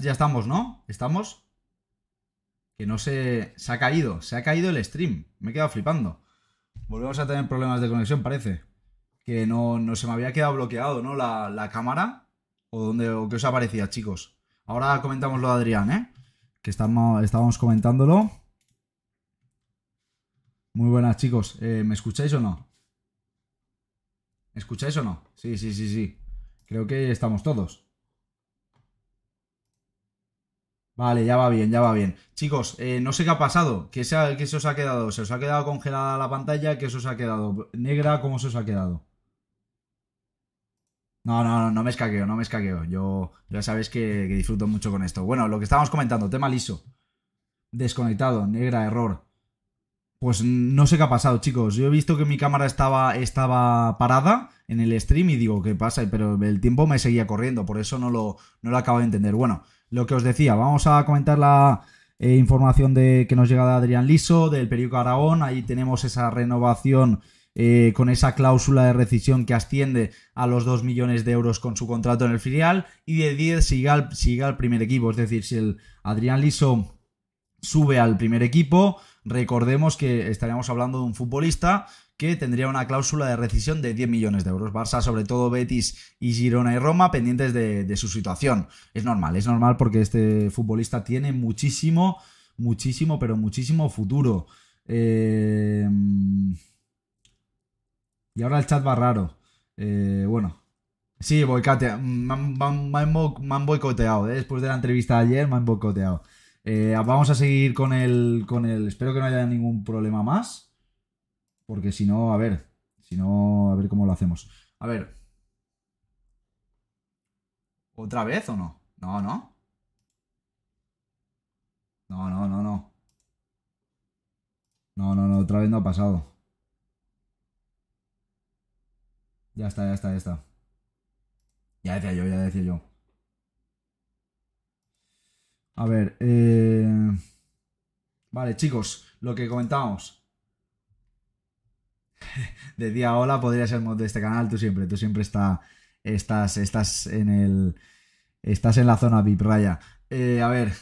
Ya estamos, ¿no? ¿Estamos? Que no se... Se ha caído. Se ha caído el stream. Me he quedado flipando. Volvemos a tener problemas de conexión, parece. Que no, no se me había quedado bloqueado, ¿no? La, cámara. ¿O, dónde, ¿O qué os aparecía, chicos? Ahora comentamos lo Adrián, ¿eh? Que estamos, estábamos comentándolo. Muy buenas, chicos. Eh, ¿Me escucháis o no? ¿Me escucháis o no? Sí, sí, sí, sí. Creo que estamos todos. Vale, ya va bien, ya va bien. Chicos, eh, no sé qué ha pasado. ¿Qué se, se os ha quedado? ¿Se os ha quedado congelada la pantalla? ¿Qué se os ha quedado? ¿Negra? ¿Cómo se os ha quedado? No, no, no me escaqueo, no me escaqueo. Yo ya sabéis que, disfruto mucho con esto. Bueno, lo que estábamos comentando, tema liso. Desconectado, negra, error. Pues no sé qué ha pasado, chicos. Yo he visto que mi cámara estaba, estaba parada en el stream y digo, ¿qué pasa? Pero el tiempo me seguía corriendo, por eso no lo, no lo acabo de entender. Bueno, lo que os decía, vamos a comentar la eh, información de, que nos llega de Adrián Liso, del periódico Aragón. Ahí tenemos esa renovación eh, con esa cláusula de rescisión que asciende a los 2 millones de euros con su contrato en el filial. Y de 10 siga al, al primer equipo. Es decir, si el Adrián Liso sube al primer equipo, recordemos que estaríamos hablando de un futbolista que tendría una cláusula de rescisión de 10 millones de euros. Barça, sobre todo Betis y Girona y Roma, pendientes de, su situación. Es normal, es normal porque este futbolista tiene muchísimo, muchísimo, pero muchísimo futuro. Eh, y ahora el chat va raro. Eh, bueno. Sí, boicotea. Me, han, boicoteado. Eh. Después de la entrevista de ayer me han boicoteado. vamos a seguir con el, con el... Espero que no haya ningún problema más. Porque si no, a ver. Si no, a ver cómo lo hacemos. A ver. ¿Otra vez o no? No, no. No, no, no, no. No, no, no, otra vez no ha pasado. Ya está, ya está, ya está. Ya decía yo, ya decía yo. A ver, eh... Vale, chicos, lo que comentábamos. de día hola podría ser mod de este canal, tú siempre, tú siempre está, estás, estás en el... Estás en la zona VIP, raya. Eh, a ver,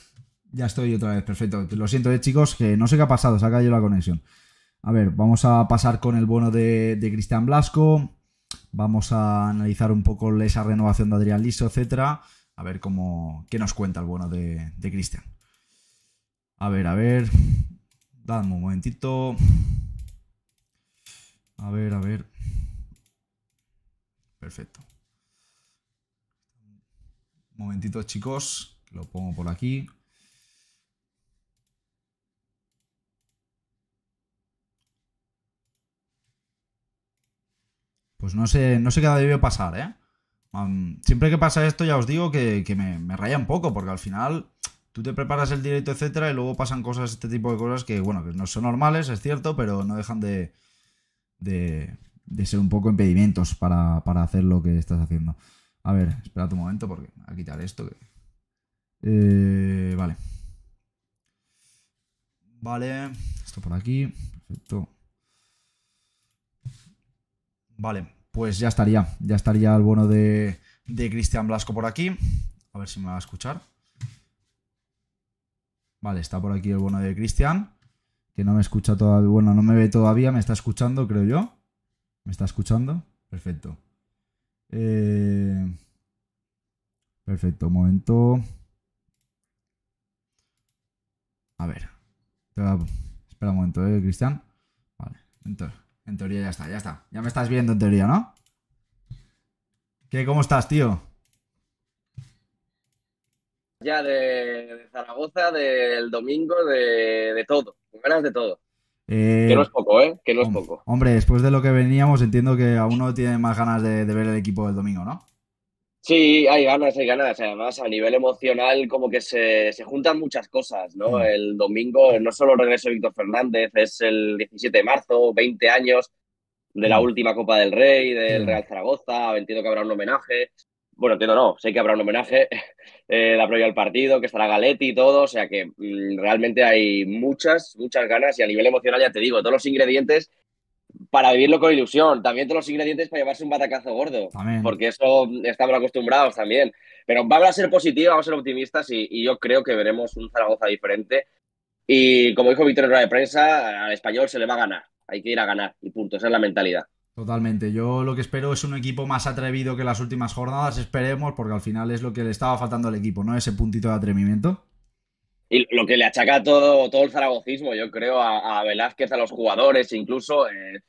ya estoy otra vez, perfecto. Lo siento, eh, chicos, que no sé qué ha pasado, se ha caído la conexión. A ver, vamos a pasar con el bono de, Cristian Blasco. Vamos a analizar un poco esa renovación de Adrián Liso, etcétera. A ver cómo. qué nos cuenta el bono de, de Cristian. A ver, a ver. Dame un momentito. A ver, a ver. Perfecto. Un momentito, chicos. Lo pongo por aquí. Pues no sé, no sé qué debió pasar, ¿eh? siempre que pasa esto, ya os digo que, me, raya un poco, porque al final tú te preparas el directo, etcétera, y luego pasan cosas, este tipo de cosas que, bueno, que no son normales, es cierto, pero no dejan de, de, ser un poco impedimentos para, para, hacer lo que estás haciendo. A ver, espera un momento porque a quitar esto. Eh, vale. Vale, esto por aquí. Perfecto. Vale, pues ya estaría. Ya estaría el bono de, de Cristian Blasco por aquí. A ver si me va a escuchar. Vale, está por aquí el bono de Cristian que no me escucha todavía, bueno, no me ve todavía, me está escuchando, creo yo. ¿Me está escuchando? Perfecto. Eh, perfecto, momento. A ver. Espera un momento, ¿eh, Cristian? Vale, en teoría ya está, ya está. Ya me estás viendo en teoría, ¿no? ¿Qué? ¿Cómo estás, tío? Ya de, Zaragoza, del domingo, de todo ganas de todo. Eh, que no es poco, ¿eh? Que no es poco. Hombre, después de lo que veníamos, entiendo que aún no tiene más ganas de, ver el equipo del domingo, ¿no? Sí, hay ganas, hay ganas. Además, a nivel emocional, como que se, juntan muchas cosas, ¿no? Mm. El domingo, no solo regreso de Víctor Fernández, es el 17 de marzo, 20 años de la mm. última Copa del Rey, del Real Zaragoza, entiendo que habrá un homenaje bueno, entiendo no, sé que habrá un homenaje la eh, previa al partido, que estará Galetti y todo, o sea que mm, realmente hay muchas, muchas ganas y a nivel emocional ya te digo, todos los ingredientes para vivirlo con ilusión, también todos los ingredientes para llevarse un batacazo gordo, porque eso mm, estamos acostumbrados también. Pero vamos a ser positivos, vamos a ser optimistas y, y yo creo que veremos un Zaragoza diferente. Y como dijo Víctor en rueda de prensa, al español se le va a ganar, hay que ir a ganar y punto, esa es la mentalidad. Totalmente. Yo lo que espero es un equipo más atrevido que las últimas jornadas, esperemos, porque al final es lo que le estaba faltando al equipo, ¿no? Ese puntito de atrevimiento. Y lo que le achaca todo, todo el zaragocismo, yo creo, a, Velázquez, a los jugadores, incluso. Eh,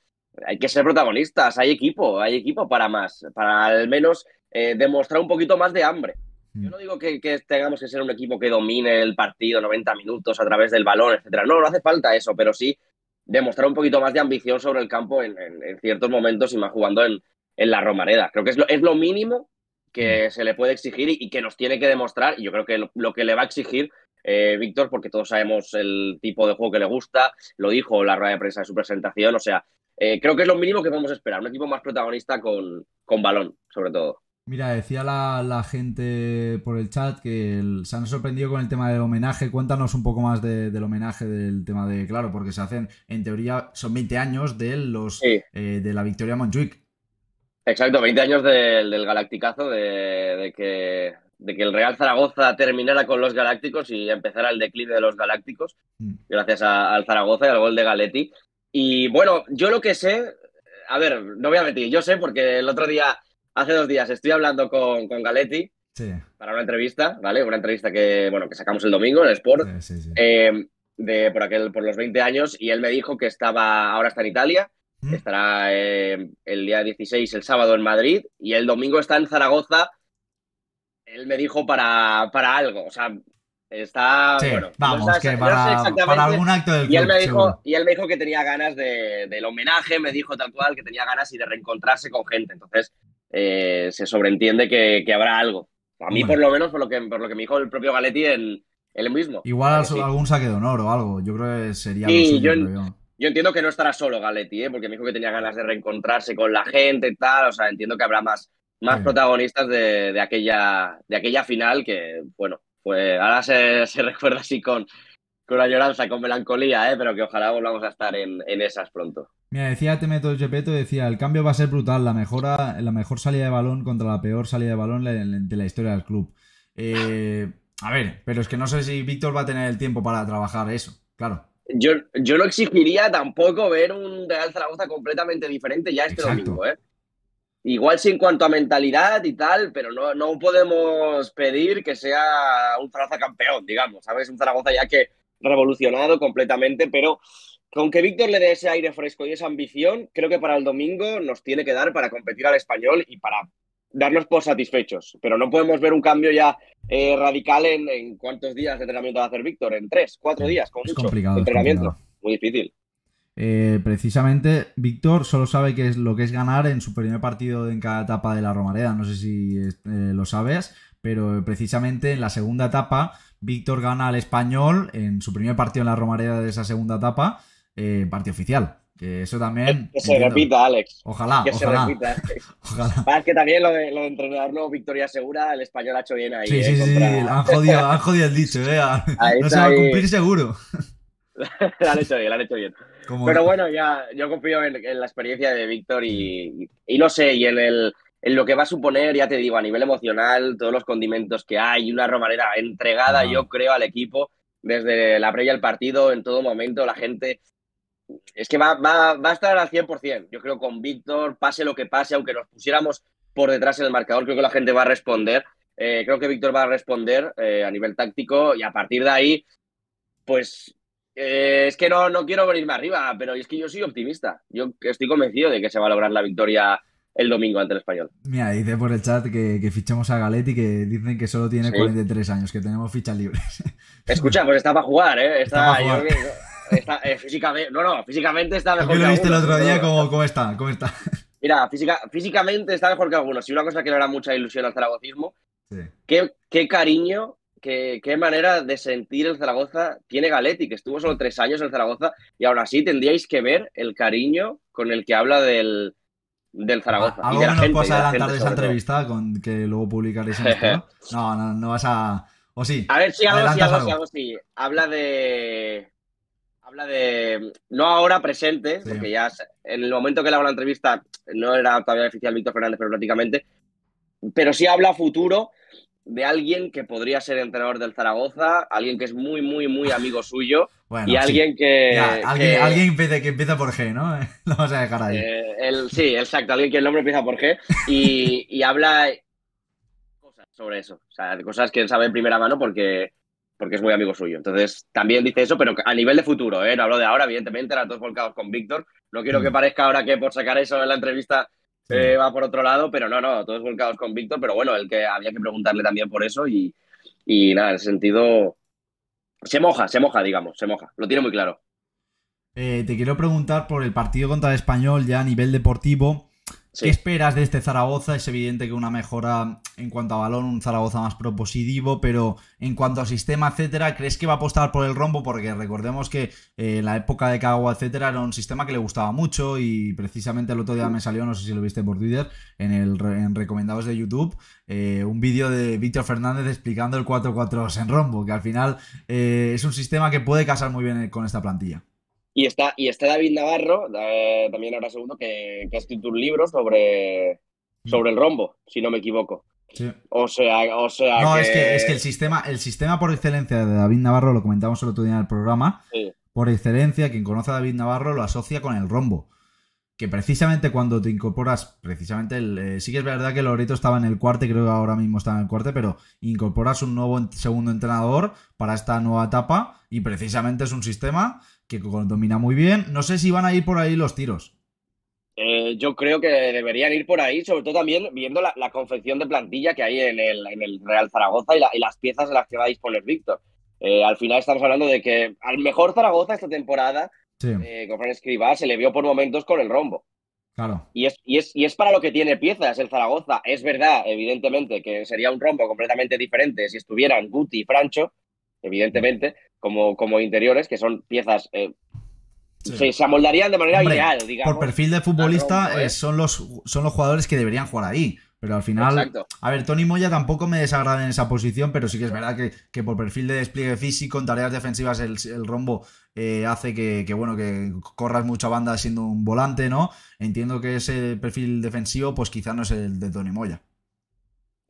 hay que ser protagonistas, hay equipo, hay equipo para más, para al menos eh, demostrar un poquito más de hambre. Yo no mm. digo que, tengamos que ser un equipo que domine el partido 90 minutos a través del balón, etcétera. No, no hace falta eso, pero sí demostrar un poquito más de ambición sobre el campo en, ciertos momentos y más jugando en, la Romareda. Creo que es lo, mínimo que mm. se le puede exigir y, que nos tiene que demostrar. Y yo creo que lo, que le va a exigir eh, Víctor, porque todos sabemos el tipo de juego que le gusta, lo dijo la rueda de prensa de su presentación, o sea, eh, creo que es lo mínimo que podemos esperar, un equipo más protagonista con balón, sobre todo. Mira, decía la, gente por el chat que se han sorprendido con el tema del homenaje. Cuéntanos un poco más del homenaje, del tema de, claro, porque se hacen, en teoría, son 20 años de los eh, de la victoria Montjuic. Exacto, 20 años del, galacticazo, de, que, el Real Zaragoza terminara con los galácticos y empezara el declive de los galácticos, mm. gracias al Zaragoza y al gol de Galetti. Y bueno, yo lo que sé, a ver, no voy a mentir, yo sé porque el otro día hace dos días estoy hablando con, con Galetti para una entrevista, ¿vale? Una entrevista que, bueno, que sacamos el domingo en Sport, em, de, por, aquel, por los 20 años, y él me dijo que estaba, ahora está en Italia, ¿Mm? estará em, el día 16, el sábado en Madrid, y el domingo está en Zaragoza. Él me dijo para, para algo, o sea, Está. bueno, vamos, que para, algún acto del club, y él me dijo Y él me dijo que tenía ganas de, del homenaje, me dijo tal cual, que tenía ganas y de reencontrarse con gente. Entonces, eh, se sobreentiende que, habrá algo. A mí, por lo menos, por lo que, por lo que me dijo el propio Galetti, en el mismo. Igual algún saque de honor o algo. Yo creo que sería. yo, entiendo que no estará solo Galetti, ¿eh? porque me dijo que tenía ganas de reencontrarse con la gente y tal. O sea, entiendo que habrá más, más protagonistas de, aquella, de aquella final que, bueno, pues ahora se, se recuerda así con, con la lloranza, con melancolía, ¿eh? pero que ojalá volvamos a estar en, esas pronto. Mira, decía Temeto Gepetto, decía, el cambio va a ser brutal, la, mejora, la mejor salida de balón contra la peor salida de balón de la historia del club. Eh, a ver, pero es que no sé si Víctor va a tener el tiempo para trabajar eso, claro. Yo, yo no exigiría tampoco ver un Real Zaragoza completamente diferente ya este domingo, ¿eh? Igual sí en cuanto a mentalidad y tal, pero no, no podemos pedir que sea un Zaragoza campeón, digamos, ¿sabes? Un Zaragoza ya que revolucionado completamente, pero con que Víctor le dé ese aire fresco y esa ambición, creo que para el domingo nos tiene que dar para competir al español y para darnos por satisfechos. Pero no podemos ver un cambio ya eh, radical en, cuántos días de entrenamiento va a hacer Víctor, en tres, cuatro días, con mucho complicado, entrenamiento. Muy difícil. Eh, precisamente, Víctor solo sabe qué es lo que es ganar en su primer partido en cada etapa de la Romareda. No sé si eh, lo sabes, pero precisamente en la segunda etapa Víctor gana al español en su primer partido en la Romareda de esa segunda etapa, eh, partido oficial. Que eso también. Que se repita, Alex. Ojalá. Que se repita. que también lo de, lo Victoria Segura, el español ha hecho bien ahí. Sí, eh, sí, sí. Han jodido, han el dicho, ¿eh? no se va a cumplir seguro. lo han hecho bien, lo han hecho bien. Pero bueno, ya yo confío en, la experiencia de Víctor y, no sé, y en el, en lo que va a suponer, ya te digo, a nivel emocional, todos los condimentos que hay, una romanera entregada, yo creo, al equipo, desde la previa al partido, en todo momento, la gente es que va, a estar al 100%. Yo creo con Víctor, pase lo que pase, aunque nos pusiéramos por detrás en el marcador, creo que la gente va a responder. Eh, creo que Víctor va a responder eh, a nivel táctico y a partir de ahí, pues eh, es que no, no quiero venir más arriba, pero es que yo soy optimista. Yo estoy convencido de que se va a lograr la victoria el domingo ante el español. Mira, dice por el chat que, fichamos a Galetti que dicen que solo tiene 43 años, que tenemos fichas libres. Escucha, pues está para jugar, ¿eh? Está, está, jugar. Eh, físicamente, no, no, físicamente está mejor. Que lo viste el otro día? ¿Cómo, está? Mira, física, físicamente está mejor que algunos. Y una cosa que le hará mucha ilusión al zaragocismo, sí. qué, cariño Qué, qué, manera de sentir el Zaragoza tiene Galetti, que estuvo solo tres años en Zaragoza y ahora sí tendríais que ver el cariño con el que habla del, del ah, Zaragoza. ¿Algo y adelantar de, esa entrevista con que luego publicaréis en No, no, no vas a. ¿O sí? A ver, si algo, Habla de. Habla de. No ahora, presente, porque ya en el momento que le hago la entrevista no era todavía oficial Víctor Fernández, pero prácticamente. Pero sí habla futuro de alguien que podría ser entrenador del Zaragoza, alguien que es muy, muy, muy amigo suyo y alguien que, alguien, que empieza por G, ¿no? Lo vamos a dejar ahí. Eh, sí, exacto, alguien que el nombre empieza por G y, habla cosas sobre eso. O sea, cosas que él sabe en primera mano porque, porque es muy amigo suyo. Entonces, también dice eso, pero a nivel de futuro, ¿eh? No hablo de ahora, evidentemente, eran todos volcados con Víctor. No quiero que mm. parezca ahora que por sacar eso en la entrevista se eh, va por otro lado, pero no, no, todos volcados con Víctor. Pero bueno, el que había que preguntarle también por eso y, y nada, en ese sentido se moja, se moja, digamos, se moja. Lo tiene muy claro. Eh, te quiero preguntar por el partido contra el español ya a nivel deportivo. ¿Qué esperas de este Zaragoza? Es evidente que una mejora en cuanto a balón, un Zaragoza más propositivo, pero en cuanto a sistema, etcétera, ¿crees que va a apostar por el rombo? Porque recordemos que en eh, la época de Cagua, etcétera, era un sistema que le gustaba mucho y precisamente el otro día me salió, no sé si lo viste por Twitter, en el recomendados de YouTube, eh, un vídeo de Víctor Fernández explicando el 4 4 en rombo, que al final eh, es un sistema que puede casar muy bien con esta plantilla. Y está, y está David Navarro, eh, también ahora segundo, que, ha escrito un libro sobre, mm. sobre el rombo, si no me equivoco. Sí. O sea, o sea. No, Es, que, es que el sistema, el sistema por excelencia de David Navarro, lo comentamos el otro día en el programa. Por excelencia, quien conoce a David Navarro lo asocia con el rombo. Que precisamente cuando te incorporas, precisamente el, eh, sí que es verdad que Loreto estaba en el cuarto, creo que ahora mismo está en el cuarto, pero incorporas un nuevo segundo entrenador para esta nueva etapa y precisamente es un sistema que domina muy bien. No sé si van a ir por ahí los tiros. Eh, yo creo que deberían ir por ahí, sobre todo también viendo la, confección de plantilla que hay en el, Real Zaragoza y, las piezas de las que va a disponer Víctor. Eh, al final estamos hablando de que al mejor Zaragoza esta temporada, eh, con Escribá, se le vio por momentos con el rombo. Claro. Y y es para lo que tiene piezas el Zaragoza. Es verdad, evidentemente, que sería un rombo completamente diferente si estuvieran Guti y Francho, evidentemente, como, como interiores, que son piezas eh, se, amoldarían de manera ideal, digamos. Por perfil de futbolista eh, son, los, son los jugadores que deberían jugar ahí. Pero al final, a ver, Tony Moya tampoco me desagrada en esa posición, pero sí que es verdad que, por perfil de despliegue físico, en tareas defensivas, el, rombo eh, hace que, bueno, que corras mucha banda siendo un volante, ¿no? Entiendo que ese perfil defensivo, pues quizás no es el de Tony Moya.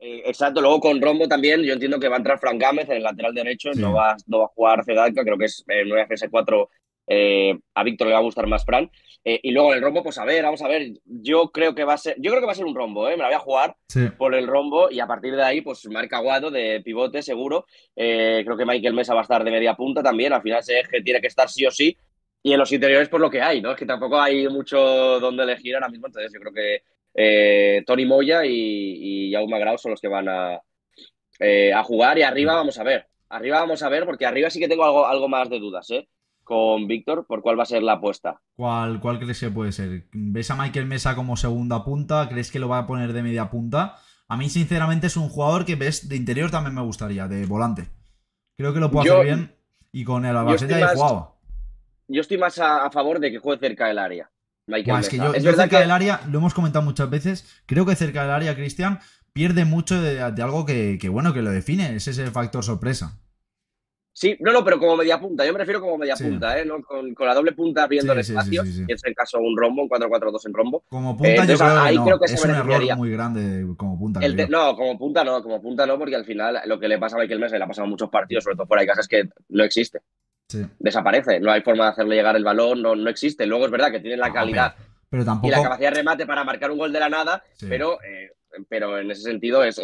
Eh, exacto, luego con Rombo también, yo entiendo que va a entrar Frank Gámez en el lateral derecho, no, va, a jugar Cedanca, creo que es el 9 fs 4 a Víctor le va a gustar más Fran. Eh, y luego el rombo, pues a ver, vamos a ver, yo creo que va a ser, yo creo que va a ser un rombo, eh, me la voy a jugar por el rombo y a partir de ahí, pues marca Guado de pivote seguro, creo que Michael Mesa va a estar de media punta también, al final ese eje tiene que estar sí o sí, y en los interiores por pues lo que hay, ¿no? Es que tampoco hay mucho donde elegir ahora mismo, entonces yo creo que eh, Tony Moya y, y Jaume Grau son los que van eh, a, jugar y arriba vamos a ver. Arriba vamos a ver, porque arriba sí que tengo algo, algo más de dudas, ¿eh? Con Víctor, ¿por cuál va a ser la apuesta? ¿Cuál, ¿Cuál crees que puede ser? ¿Ves a Michael Mesa como segunda punta? ¿Crees que lo va a poner de media punta? A mí, sinceramente, es un jugador que ves de interior también me gustaría, de volante. Creo que lo puedo hacer bien y con el Albacete ya jugaba. Yo estoy más a favor de que juegue cerca del área es que yo, verdad cerca que... del área, lo hemos comentado muchas veces, creo que cerca del área, Cristian, pierde mucho de, algo que, bueno, que lo define, ese es el factor sorpresa. Sí, no, no, pero como media punta, yo me refiero como media punta, ¿eh? ¿No? Con, la doble punta abriendo el espacio, es el caso un rombo, un 4-4-2 en rombo. Como punta, eh, yo creo que creo que es un error muy grande como punta. no, como punta no, como punta no, porque al final lo que le pasa a Michael Mesa, le ha pasado muchos partidos, sobre todo por ahí casas, es que no existe desaparece. No hay forma de hacerle llegar el balón, no, no existe. Luego es verdad que tiene la ah, calidad pero tampoco... y la capacidad de remate para marcar un gol de la nada, pero, eh, pero en ese sentido es,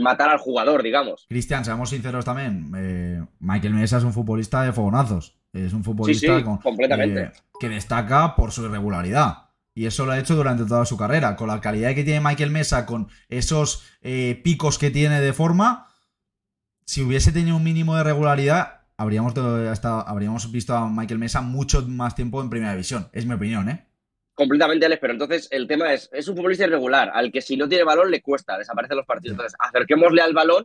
matar al jugador, digamos. Cristian, seamos sinceros también. Eh, Michael Mesa es un futbolista de fogonazos. Es un futbolista eh, que destaca por su irregularidad. Y eso lo ha hecho durante toda su carrera. Con la calidad que tiene Michael Mesa, con esos picos que tiene de forma, si hubiese tenido un mínimo de regularidad, habríamos, hasta habríamos visto a Michael Mesa mucho más tiempo en primera división. Es mi opinión, ¿eh? Completamente, Alex, pero entonces el tema es, es un futbolista irregular, al que si no tiene balón le cuesta, desaparecen los partidos. Entonces, acerquémosle al balón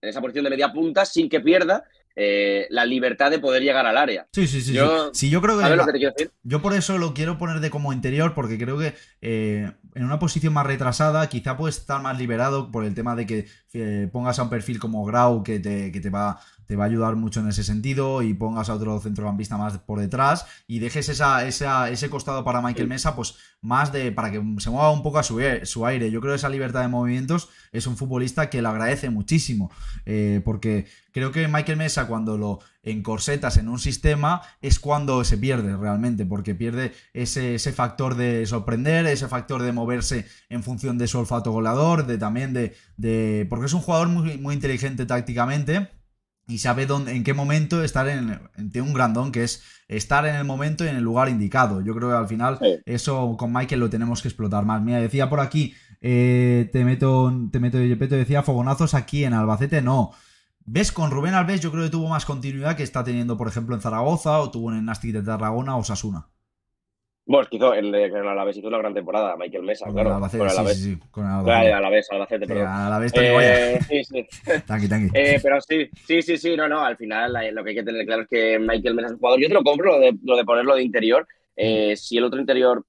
en esa posición de media punta sin que pierda eh, la libertad de poder llegar al área. Sí, sí, sí. Yo, creo Yo por eso lo quiero poner de como interior, porque creo que eh, en una posición más retrasada quizá puede estar más liberado por el tema de que eh, pongas a un perfil como Grau que te, que te va te va a ayudar mucho en ese sentido y pongas a otro centrocampista más por detrás y dejes esa, ese costado para Michael Mesa, pues más de para que se mueva un poco a su, su aire. Yo creo que esa libertad de movimientos es un futbolista que le agradece muchísimo, eh, porque creo que Michael Mesa cuando lo encorsetas en un sistema es cuando se pierde realmente, porque pierde ese, factor de sorprender, ese factor de moverse en función de su olfato goleador, de también de... de porque es un jugador muy, muy inteligente tácticamente y sabe dónde, en qué momento estar en, un grandón, que es estar en el momento y en el lugar indicado. Yo creo que al final eso con Michael lo tenemos que explotar más. Mira, decía por aquí, eh, te meto, te meto, decía fogonazos aquí en Albacete, no. ¿Ves? Con Rubén Alves yo creo que tuvo más continuidad que está teniendo, por ejemplo, en Zaragoza, o tuvo en Nastic de Tarragona o Sasuna. Bueno, es que hizo, el, el hizo una gran temporada, Michael Mesa, claro. A la vez, a la vez a la vez. el Albacete. Sí, sí. tanqui, tanqui. Eh, pero sí, sí, sí, sí, no, no, al final eh, lo que hay que tener claro es que Michael Mesa es un jugador. Yo te lo compro, lo de, ponerlo de interior. Eh, si el otro interior...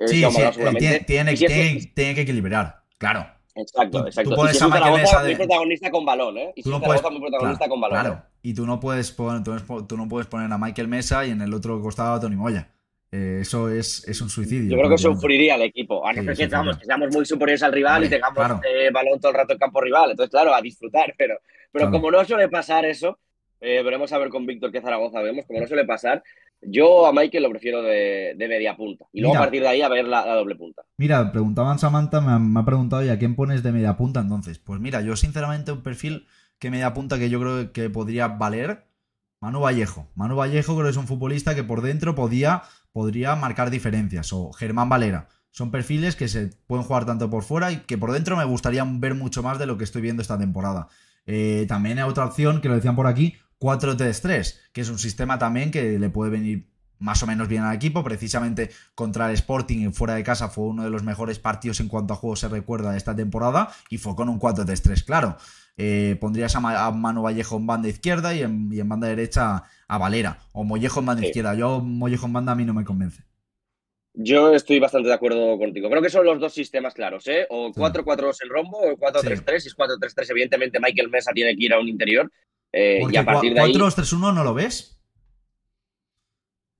sí, sí, tiene, tiene, que... tiene que equilibrar, claro. Exacto, exacto. Tú pones y si a protagonista con balón, ¿eh? Y tú protagonista claro, con balón. Claro, y tú no, puedes poner, tú no puedes poner a Michael Mesa y en el otro costado a Tony Moya. Eh, eso es, es, un suicidio. Yo creo que sufriría el equipo, a ah, no ser que, seamos muy superiores al rival y tengamos este balón todo el rato en campo rival. Entonces, claro, a disfrutar, pero, pero como no suele pasar eso, eh, veremos a ver con Víctor que Zaragoza vemos, como no suele pasar. Yo a Michael lo prefiero de, media punta. Y luego a partir de ahí a ver la, doble punta. Mira, preguntaban Samantha, me ha, me ha preguntado, ¿y a quién pones de media punta entonces? Pues mira, yo sinceramente un perfil que media punta que yo creo que podría valer, Manu Vallejo. Manu Vallejo creo que es un futbolista que por dentro podía podría marcar diferencias. O Germán Valera. Son perfiles que se pueden jugar tanto por fuera y que por dentro me gustaría ver mucho más de lo que estoy viendo esta temporada. Eh, también hay otra opción que lo decían por aquí, 4-3-3, que es un sistema también que le puede venir más o menos bien al equipo. Precisamente contra el Sporting en fuera de casa fue uno de los mejores partidos en cuanto a juego se recuerda de esta temporada y fue con un 4-3-3, claro eh, pondrías a, Manu Vallejo en banda izquierda y en, y en, banda derecha a Valera, o Mollejo en banda izquierda. Yo, Mollejo en banda a mí no me convence. Yo estoy bastante de acuerdo contigo. Creo que son los dos sistemas claros, ¿eh? O 4-4-2 el rombo, o 4-3-3. Sí. es 4-3-3, evidentemente, Michael Mesa tiene que ir a un interior. Eh, y a partir de ahí... 4-2-3-1 no lo ves?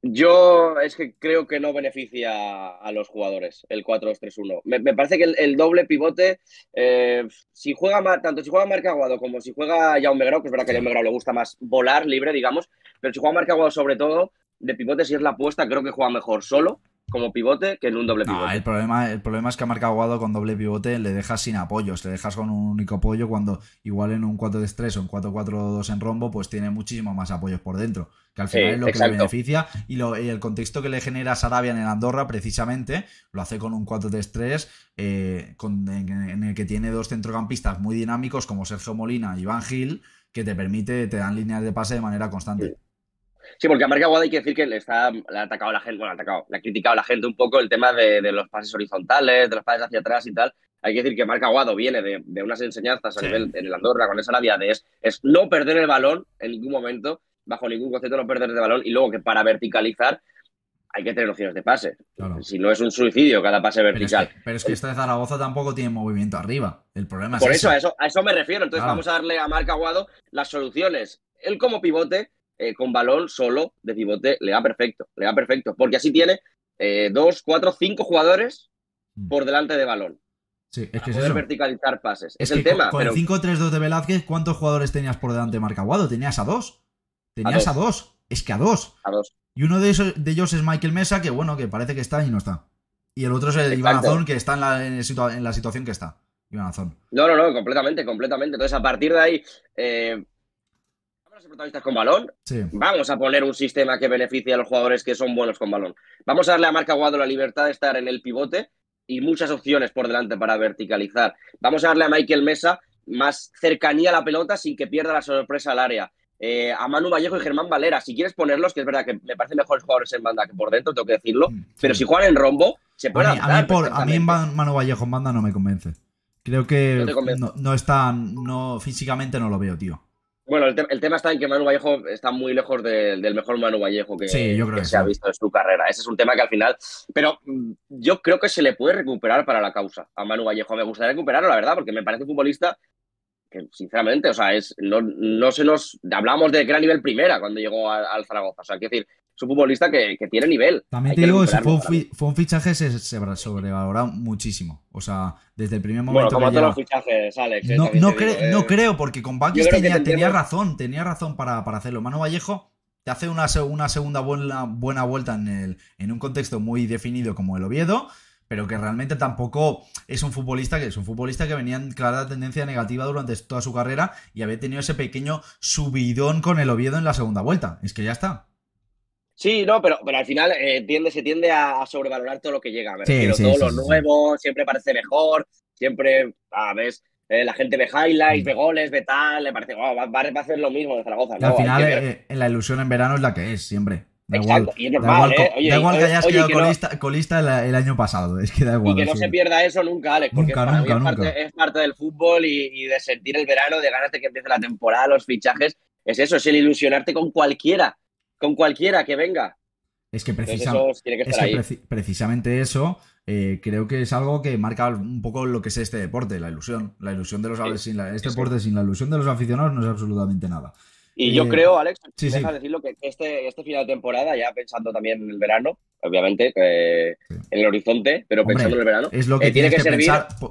Yo es que creo que no beneficia a los jugadores el 4-2-3-1. Me, parece que el, doble pivote, eh, si juega tanto si juega Aguado como si juega Jaume Grau, que es verdad que a Jaume Grau le gusta más volar libre, digamos, pero si juega Marca Aguado sobre todo, de pivote si es la apuesta, creo que juega mejor solo como pivote que en un doble pivote. el, problema, el problema es que ha marcado Guado con doble pivote, le dejas sin apoyos, le dejas con un único apoyo cuando igual en un 4-3 o en 4-4-2 en rombo, pues tiene muchísimo más apoyos por dentro, que al final es lo que le beneficia y, el contexto que le genera Sarabia en el Andorra precisamente lo hace con un 4-3-3 eh, en, el que tiene dos centrocampistas muy dinámicos como Sergio Molina y Iván Gil que te permite, te dan líneas de pase de manera constante. Sí, porque a Marc Aguado hay que decir que le, está, ha atacado la gente, bueno, ha criticado la gente un poco el tema de, los pases horizontales, de los pases hacia atrás y tal. Hay que decir que Marc Aguado viene de, unas enseñanzas a nivel en el Andorra con esa labia de es, no perder el balón en ningún momento, bajo ningún concepto no perder el balón y luego que para verticalizar hay que tener opciones de pase. Si no es un suicidio cada pase vertical. Pero es que, pero de Zaragoza tampoco tiene movimiento arriba. El problema es Por eso, A, eso me refiero. Entonces vamos a darle a Marc Aguado las soluciones. Él como pivote eh, con balón solo de pivote le da perfecto, le da perfecto, porque así tiene eh, dos, cuatro, cinco jugadores mm. por delante de balón. Sí, es que es verticalizar pases. Es, el tema. Con, el 5-3-2 de Velázquez, ¿cuántos jugadores tenías por delante de Guado ¿Tenías a dos? ¿Tenías a dos. Es que a dos. A dos. Y uno de, ellos es Michael Mesa, que bueno, que parece que está y no está. Y el otro es Iván Azón, que está en la, situación que está. Iván Azón. No, no, no, completamente, completamente. Entonces, a partir de ahí, eh, protagonistas con balón, vamos a poner un sistema que beneficie a los jugadores que son buenos con balón. Vamos a darle a Marca Guado la libertad de estar en el pivote y muchas opciones por delante para verticalizar. Vamos a darle a Michael Mesa más cercanía a la pelota sin que pierda la sorpresa al área. Eh, a Manu Vallejo y Germán Valera, si quieres ponerlos, que es verdad que me parecen mejores jugadores en banda que por dentro, tengo que decirlo, pero si juegan en rombo, se pueden a mí, a mí, en Manu Vallejo en banda no me convence. Creo que no, está, no, físicamente no lo veo, tío. Bueno, el, tema está en que Manu Vallejo está muy lejos del mejor Manu Vallejo que, se ha visto en su carrera. Ese es un tema que al final. Pero mm, yo creo que se le puede recuperar para la causa a Manu Vallejo. Me gustaría recuperarlo, la verdad, porque me parece un futbolista que, sinceramente, o sea, es, no, se nos. Hablamos de gran nivel primera cuando llegó al Zaragoza. O sea, quiero decir, un futbolista que, tiene nivel. También digo, fue fue un, fichaje se, se sobrevalorado muchísimo. O sea, desde el primer momento. No, no, eh. creo, porque con Bakis tenía, razón, tenía razón para, para hacerlo. Manu Vallejo te hace una, una segunda buena, buena vuelta en, el, en un contexto muy definido como el Oviedo pero que realmente tampoco es un futbolista que es un futbolista que venía en clara tendencia negativa durante toda su carrera y había tenido ese pequeño subidón con el Oviedo en la segunda vuelta. Es que ya está. Sí, no, pero, pero al final eh, tiende, se tiende a, sobrevalorar todo lo que llega. Pero todo lo nuevo, siempre parece mejor, siempre, a ah, veces, eh, la gente ve highlights, ve mm. goles, ve tal, le parece, va, a hacer lo mismo de Zaragoza. al final, eh, la ilusión en verano es la que es, siempre. Da igual, que hayas quedado colista, el, año pasado, es que Y que no se pierda eso nunca, Alex, porque es, Parte, del fútbol y, y, de sentir el verano, de ganas de que empiece la temporada, los fichajes, es eso, es el ilusionarte con cualquiera con cualquiera que venga. Es que, precisamente eso eh, creo que es algo que marca un poco lo que es este deporte, la ilusión. La ilusión de los aves sin este deporte sin la ilusión de los aficionados no es absolutamente nada. Y yo eh, creo, Alex, decirlo, que este, este, final de temporada, ya pensando también en el verano, obviamente, eh, en el horizonte, pero pensando en el verano, es lo que tiene que, servir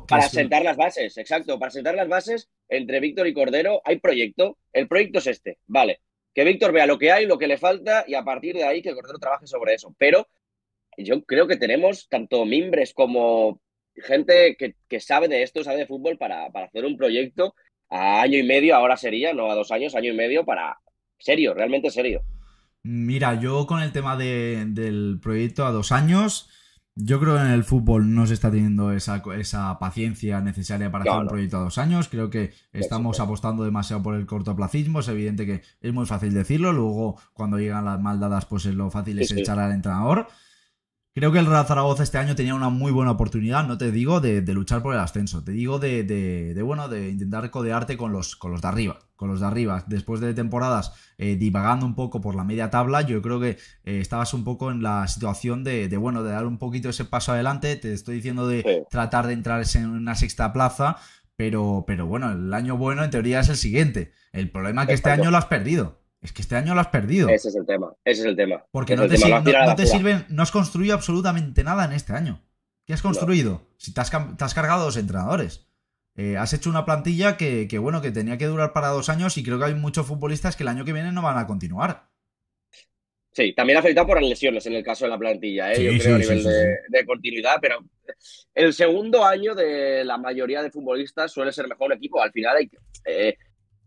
para sentar las bases, exacto, para sentar las bases entre Víctor y Cordero hay proyecto, el proyecto es este, vale, que Víctor vea lo que hay, lo que le falta y a partir de ahí que el Cordero trabaje sobre eso. Pero yo creo que tenemos tanto mimbres como gente que, sabe de esto, sabe de fútbol para, hacer un proyecto a año y medio, ahora sería, no a dos años, año y medio para serio, realmente serio. Mira, yo con el tema del proyecto a dos años, yo creo que en el fútbol no se está teniendo esa, paciencia necesaria para hacer un proyecto a dos años. Creo que estamos apostando demasiado por el cortoplacismo. Es evidente que es muy fácil decirlo. Luego, cuando llegan las maldadas, pues eh, lo fácil es echar al entrenador. Creo que el Real Zaragoza este año tenía una muy buena oportunidad, no te digo de, luchar por el ascenso, te digo de, de, bueno, de intentar codearte con los, con los de arriba con los de arriba. Después de temporadas eh, divagando un poco por la media tabla, yo creo que eh, estabas un poco en la situación de, bueno, de dar un poquito ese paso adelante. Te estoy diciendo de tratar de entrar en una sexta plaza, pero, pero bueno, el año bueno en teoría es el siguiente. El problema es que este año lo has perdido. Es que este año lo has perdido. Ese es el tema, ese es el tema. Porque no, te sirven, no has construido absolutamente nada en este año. ¿Qué has construido? Si te has cargado dos entrenadores. Eh, has hecho una plantilla que, bueno, que tenía que durar para dos años y creo que hay muchos futbolistas que el año que viene no van a continuar. Sí, también afectado por las lesiones en el caso de la plantilla, ¿eh? yo creo a nivel de, continuidad, pero el segundo año de la mayoría de futbolistas suele ser mejor equipo. Al final, hay, eh,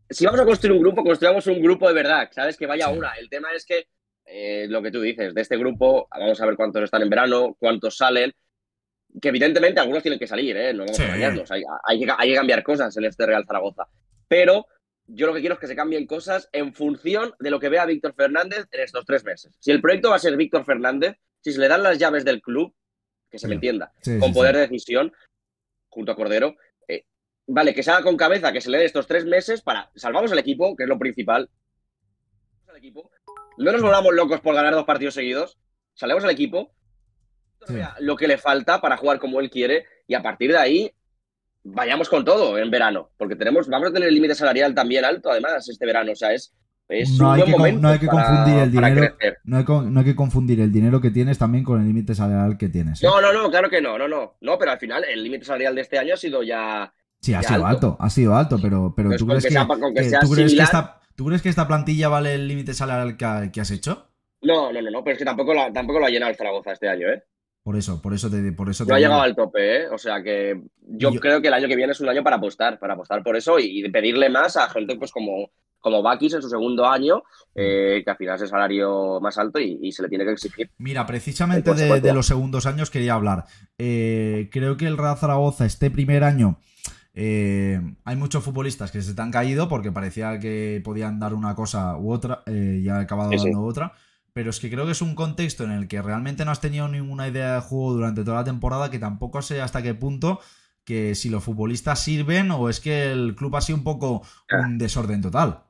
si vamos a construir un grupo, construyamos un grupo de verdad, ¿sabes? Que vaya una. El tema es que eh, lo que tú dices, de este grupo, vamos a ver cuántos están en verano, cuántos salen que evidentemente algunos tienen que salir, ¿eh? no vamos a engañarnos, hay, que, cambiar cosas en este Real Zaragoza, pero yo lo que quiero es que se cambien cosas en función de lo que vea Víctor Fernández en estos tres meses. Si el proyecto va a ser Víctor Fernández, si se le dan las llaves del club, que se me entienda, con poder de decisión, junto a Cordero, eh, vale, que se haga con cabeza, que se le den estos tres meses para salvamos al equipo, que es lo principal, al equipo, no nos volvamos locos por ganar dos partidos seguidos, salvemos al equipo lo que le falta para jugar como él quiere y a partir de ahí vayamos con todo en verano, porque tenemos, vamos a tener el límite salarial también alto además este verano, o sea, es... no, un hay buen que, momento no hay que confundir el dinero. que tienes también con el límite salarial que tienes. ¿eh? No, no, no, claro que no, no, no. No, pero al final el límite salarial de este año ha sido ya. Sí, ha sido alto. ha sido alto, pero, pero ¿tú, crees que, esta, plantilla vale el límite salarial que, has hecho? No, no, no, no, pero es que tampoco, tampoco lo ha llenado Zaragoza este año, ¿eh? Por eso, por eso te. Por eso no ha llegado al tope, ¿eh? O sea que yo, creo que el año que viene es un año para apostar, para apostar por eso y, pedirle más a gente, pues como, como Bakis en su segundo año, mm. eh, que al final es el salario más alto y, se le tiene que exigir. Mira, precisamente de, los segundos años quería hablar. Eh, creo que el Real Zaragoza, este primer año. Eh, hay muchos futbolistas que se te han caído porque parecía que podían dar una cosa u otra y ha acabado dando otra pero es que creo que es un contexto en el que realmente no has tenido ninguna idea de juego durante toda la temporada, que tampoco sé hasta qué punto que si los futbolistas sirven o es que el club ha sido un poco ah. un desorden total.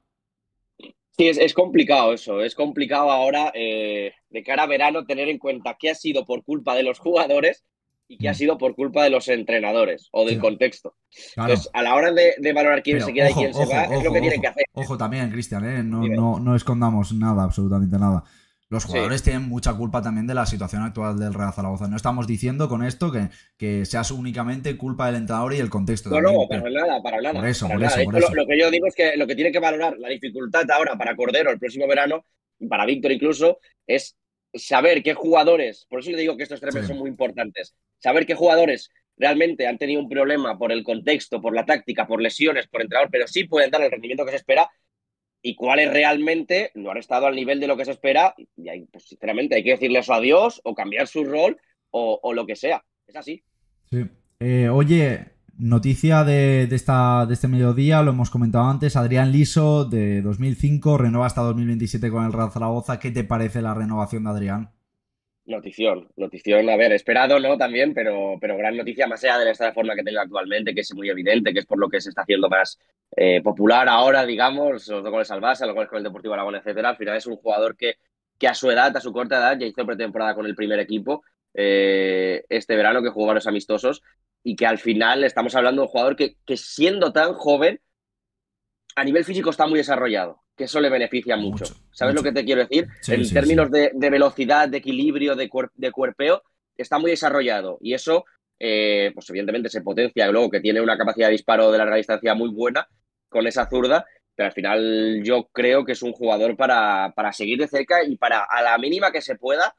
Sí, es, complicado eso, es complicado ahora eh, de cara a verano tener en cuenta qué ha sido por culpa de los jugadores y qué ha mm. sido por culpa de los entrenadores o del contexto. Entonces, a la hora de, valorar quién se queda y quién se va, es lo que tienen que hacer. Ojo también, Cristian, ¿eh? no, no escondamos nada, absolutamente nada. Los jugadores tienen mucha culpa también de la situación actual del Real Zaragoza. No estamos diciendo con esto que, que sea únicamente culpa del entrenador y el contexto. No, no, para nada, para nada. Por eso, por eso, Lo, que yo digo es que lo que tiene que valorar la dificultad ahora para Cordero el próximo verano, para Víctor incluso, es saber qué jugadores, por eso le digo que estos tres meses son muy importantes, saber qué jugadores realmente han tenido un problema por el contexto, por la táctica, por lesiones, por entrenador, pero sí pueden dar el rendimiento que se espera y cuáles realmente no han estado al nivel de lo que se espera. Y hay, pues, sinceramente hay que decirles adiós o cambiar su rol o, lo que sea. Es así. Sí. Eh, oye, noticia de, esta, de este mediodía, lo hemos comentado antes, Adrián Liso de 2005 renueva hasta 2027 con el Real Zaragoza. ¿Qué te parece la renovación de Adrián? Notición, notición, a ver, esperado, ¿no? También, pero, pero gran noticia, más allá de esta de forma que tengo actualmente, que es muy evidente, que es por lo que se está haciendo más eh, popular ahora, digamos, los dos goles al los goles con el Deportivo Aragón, etcétera. Al final es un jugador que, que a su edad, a su corta edad, ya hizo pretemporada con el primer equipo eh, este verano, que jugó los amistosos, y que al final estamos hablando de un jugador que, que siendo tan joven, a nivel físico está muy desarrollado que eso le beneficia mucho. ¿Sabes lo que te quiero decir? en términos De, velocidad, de equilibrio, de, de, cuerpeo, está muy desarrollado y eso, eh, pues evidentemente se potencia luego que tiene una capacidad de disparo de larga distancia muy buena con esa zurda, pero al final yo creo que es un jugador para, para seguir de cerca y para a la mínima que se pueda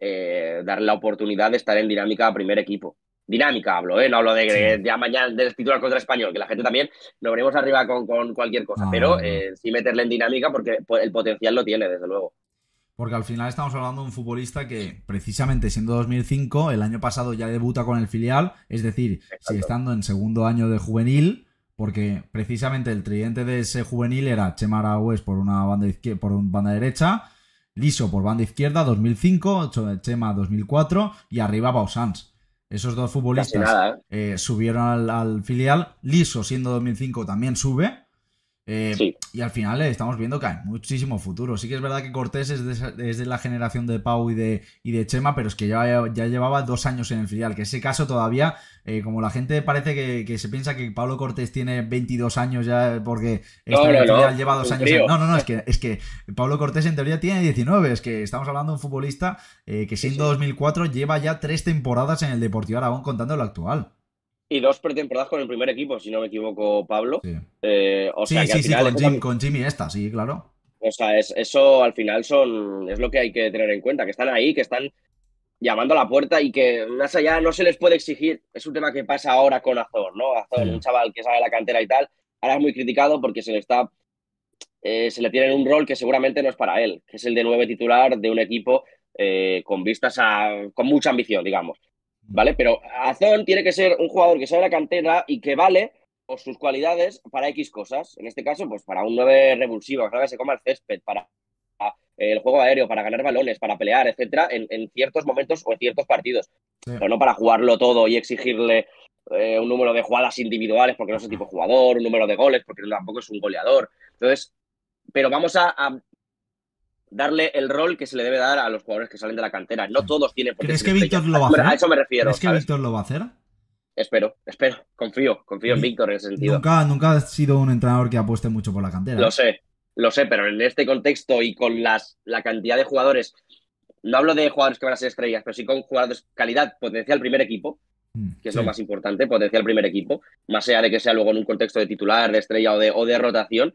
eh, darle la oportunidad de estar en dinámica a primer equipo dinámica hablo, ¿eh? no hablo de que ya mañana del titular contra español, que la gente también lo venimos arriba con, cualquier cosa, pero eh, sí meterle en dinámica porque el potencial lo tiene, desde luego. Porque al final estamos hablando de un futbolista que, precisamente siendo 2005, el año pasado ya debuta con el filial, es decir, si estando en segundo año de juvenil, porque precisamente el tridente de ese juvenil era Chema por una banda, izquierda, por banda derecha, Liso por banda izquierda, 2005, Chema 2004 y arriba Bausans esos dos futbolistas ¿eh? Eh, subieron al, al, filial. Liso, siendo 2005, también sube. Eh, y al final eh, estamos viendo que hay muchísimo futuro. Sí que es verdad que Cortés es de, la generación de Pau y de, y de Chema, pero es que ya, ya, llevaba dos años en el filial. Que ese caso todavía, eh, como la gente parece que, se piensa que Pablo Cortés tiene 22 años ya porque no, lleva dos años. no, no, no, es que, Pablo Cortés en teoría tiene 19. Es que estamos hablando de un futbolista que siendo 2004 lleva ya tres temporadas en el Deportivo Aragón contando lo actual y dos pretemporadas con el primer equipo, si no me equivoco, Pablo. Sí, eh, sí, sí, con, Jimmy esta, sí, claro. O sea, es, eso al final son es lo que hay que tener en cuenta, que están ahí, que están llamando a la puerta y que más allá no se les puede exigir. Es un tema que pasa ahora con Azor, ¿no? Azor, un chaval que sale de la cantera y tal, ahora es muy criticado porque se le está eh, se le tiene un rol que seguramente no es para él, que es el de nueve titular de un equipo eh, con vistas a con mucha ambición, digamos. ¿vale? Pero Azón tiene que ser un jugador que sabe la cantera y que vale por sus cualidades para X cosas. En este caso, pues para un 9 revulsivo, para que se coma el césped, para eh, el juego aéreo, para ganar balones, para pelear, etcétera, en, ciertos momentos o en ciertos partidos. Pero no para jugarlo todo y exigirle eh, un número de jugadas individuales porque no es el tipo de jugador, un número de goles porque tampoco es un goleador. Entonces, pero vamos a darle el rol que se le debe dar a los jugadores que salen de la cantera. No todos tienen por ¿Crees que Víctor lo va a hacer? A eso me refiero. ¿Crees que Víctor lo va a hacer? Espero, espero, confío, confío en Víctor en ese sentido. Nunca, nunca ha sido un entrenador que apueste mucho por la cantera. Lo sé, lo sé, pero en este contexto y con las, la cantidad de jugadores, no hablo de jugadores que van a ser estrellas, pero sí con jugadores de calidad, potencial primer equipo, mm, que es lo más importante, potencial primer equipo, más sea de que sea luego en un contexto de titular, de estrella o de rotación,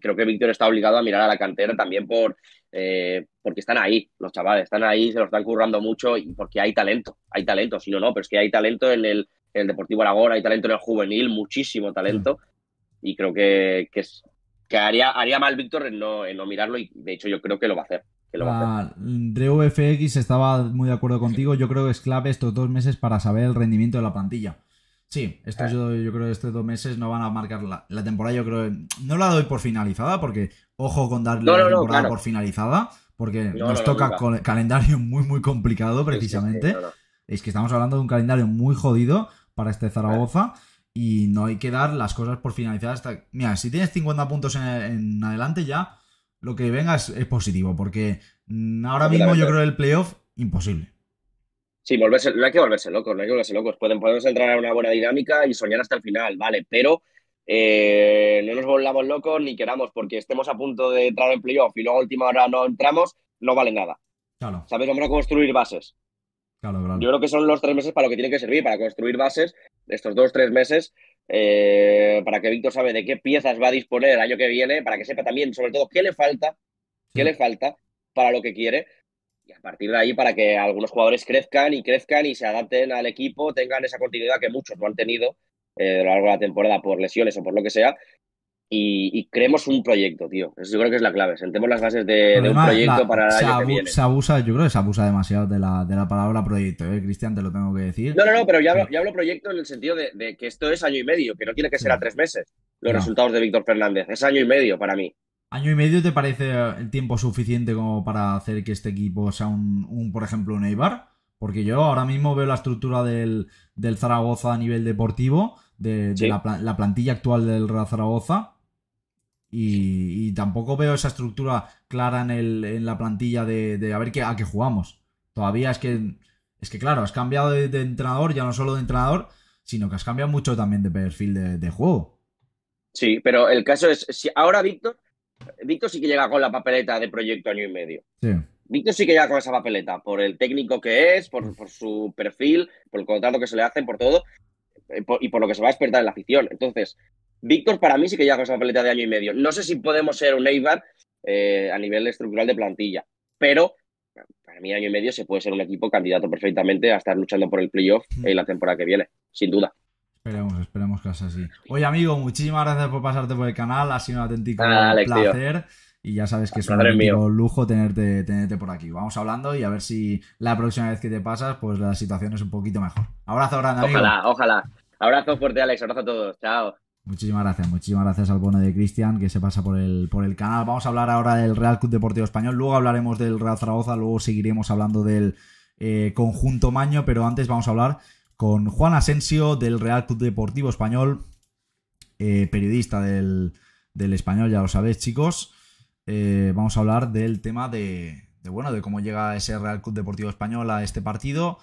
creo que Víctor está obligado a mirar a la cantera también por eh, porque están ahí, los chavales están ahí, se lo están currando mucho y porque hay talento, hay talento, si no, no, pero es que hay talento en el, el Deportivo Aragón, hay talento en el juvenil, muchísimo talento y creo que, haría, haría mal Víctor en no, no mirarlo y de hecho yo creo que lo va a hacer. Ah, FX estaba muy de acuerdo contigo. Yo creo que es clave estos dos meses para saber el rendimiento de la plantilla. Sí, eh. yo, creo que estos dos meses no van a marcar la, temporada. Yo creo no la doy por finalizada, porque ojo con darle la temporada por finalizada, porque nos toca calendario muy, muy complicado, precisamente. es que estamos hablando de un calendario muy jodido para este Zaragoza y no hay que dar las cosas por finalizadas. Hasta... Mira, si tienes 50 puntos en, adelante ya, lo que venga es, es positivo, porque mm, ahora mismo yo creo el playoff imposible. Sí, volverse, no hay que volverse locos, no hay que volverse locos. Pueden, podemos entrar a una buena dinámica y soñar hasta el final, vale, pero eh, no nos volvamos locos ni queramos, porque estemos a punto de entrar en playoff y luego a última hora no entramos, no vale nada. Claro. ¿Sabes? Vamos a construir bases. Claro, claro. Yo creo que son los tres meses para lo que tiene que servir, para construir bases, estos dos, tres meses, eh, para que Víctor sabe de qué piezas va a disponer el año que viene, para que sepa también, sobre todo, qué le falta, qué le falta para lo que quiere y a partir de ahí para que algunos jugadores crezcan y crezcan y se adapten al equipo, tengan esa continuidad que muchos no han tenido eh, a lo largo de la temporada por lesiones o por lo que sea. Y, creemos un proyecto, tío. Eso yo creo que es la clave. Sentemos las bases de, un proyecto para el año que viene. Se abusa, yo creo que se abusa demasiado de la, palabra proyecto, ¿eh? Cristian, te lo tengo que decir. No, no, no, pero ya hablo, proyecto en el sentido de, que esto es año y medio, que no tiene que ser a tres meses los resultados de Víctor Fernández. Es año y medio para mí. ¿Año y medio te parece el tiempo suficiente como para hacer que este equipo sea un, por ejemplo, un Eibar? Porque yo ahora mismo veo la estructura del, Zaragoza a nivel deportivo, de, la, plantilla actual del Real Zaragoza. Y, tampoco veo esa estructura clara en, el, en la plantilla de, a ver qué, a qué jugamos. Todavía es que, es que claro, has cambiado de, entrenador, ya no solo de entrenador, sino que has cambiado mucho también de perfil de, juego. Sí, pero el caso es, si ahora Víctor, Víctor sí que llega con la papeleta de proyecto año y medio. Sí. Víctor sí que llega con esa papeleta, por el técnico que es, por, su perfil, por el contrato que se le hace, por todo, eh, y por lo que se va a despertar en la afición. Entonces, Víctor para mí sí que llega con esa papeleta de año y medio. No sé si podemos ser un Eibar eh, a nivel estructural de plantilla, pero para mí año y medio se puede ser un equipo candidato perfectamente a estar luchando por el playoff en la temporada que viene, sin duda. Esperemos, esperemos que sea así. Oye, amigo, muchísimas gracias por pasarte por el canal. Ha sido un auténtico placer. Y ya sabes que es un lujo tenerte, tenerte por aquí. Vamos hablando y a ver si la próxima vez que te pasas, pues la situación es un poquito mejor. Abrazo grande, amigo. Ojalá, ojalá. Abrazo fuerte, Alex. Abrazo a todos. Chao. Muchísimas gracias, muchísimas gracias al bono de Cristian que se pasa por el, por el canal. Vamos a hablar ahora del Real Club Deportivo Español, luego hablaremos del Real Zaragoza, luego seguiremos hablando del eh, conjunto Maño, pero antes vamos a hablar con Juan Asensio del Real Club Deportivo Español, eh, periodista del, español, ya lo sabéis chicos. Eh, vamos a hablar del tema de, bueno, de cómo llega ese Real Club Deportivo Español a este partido.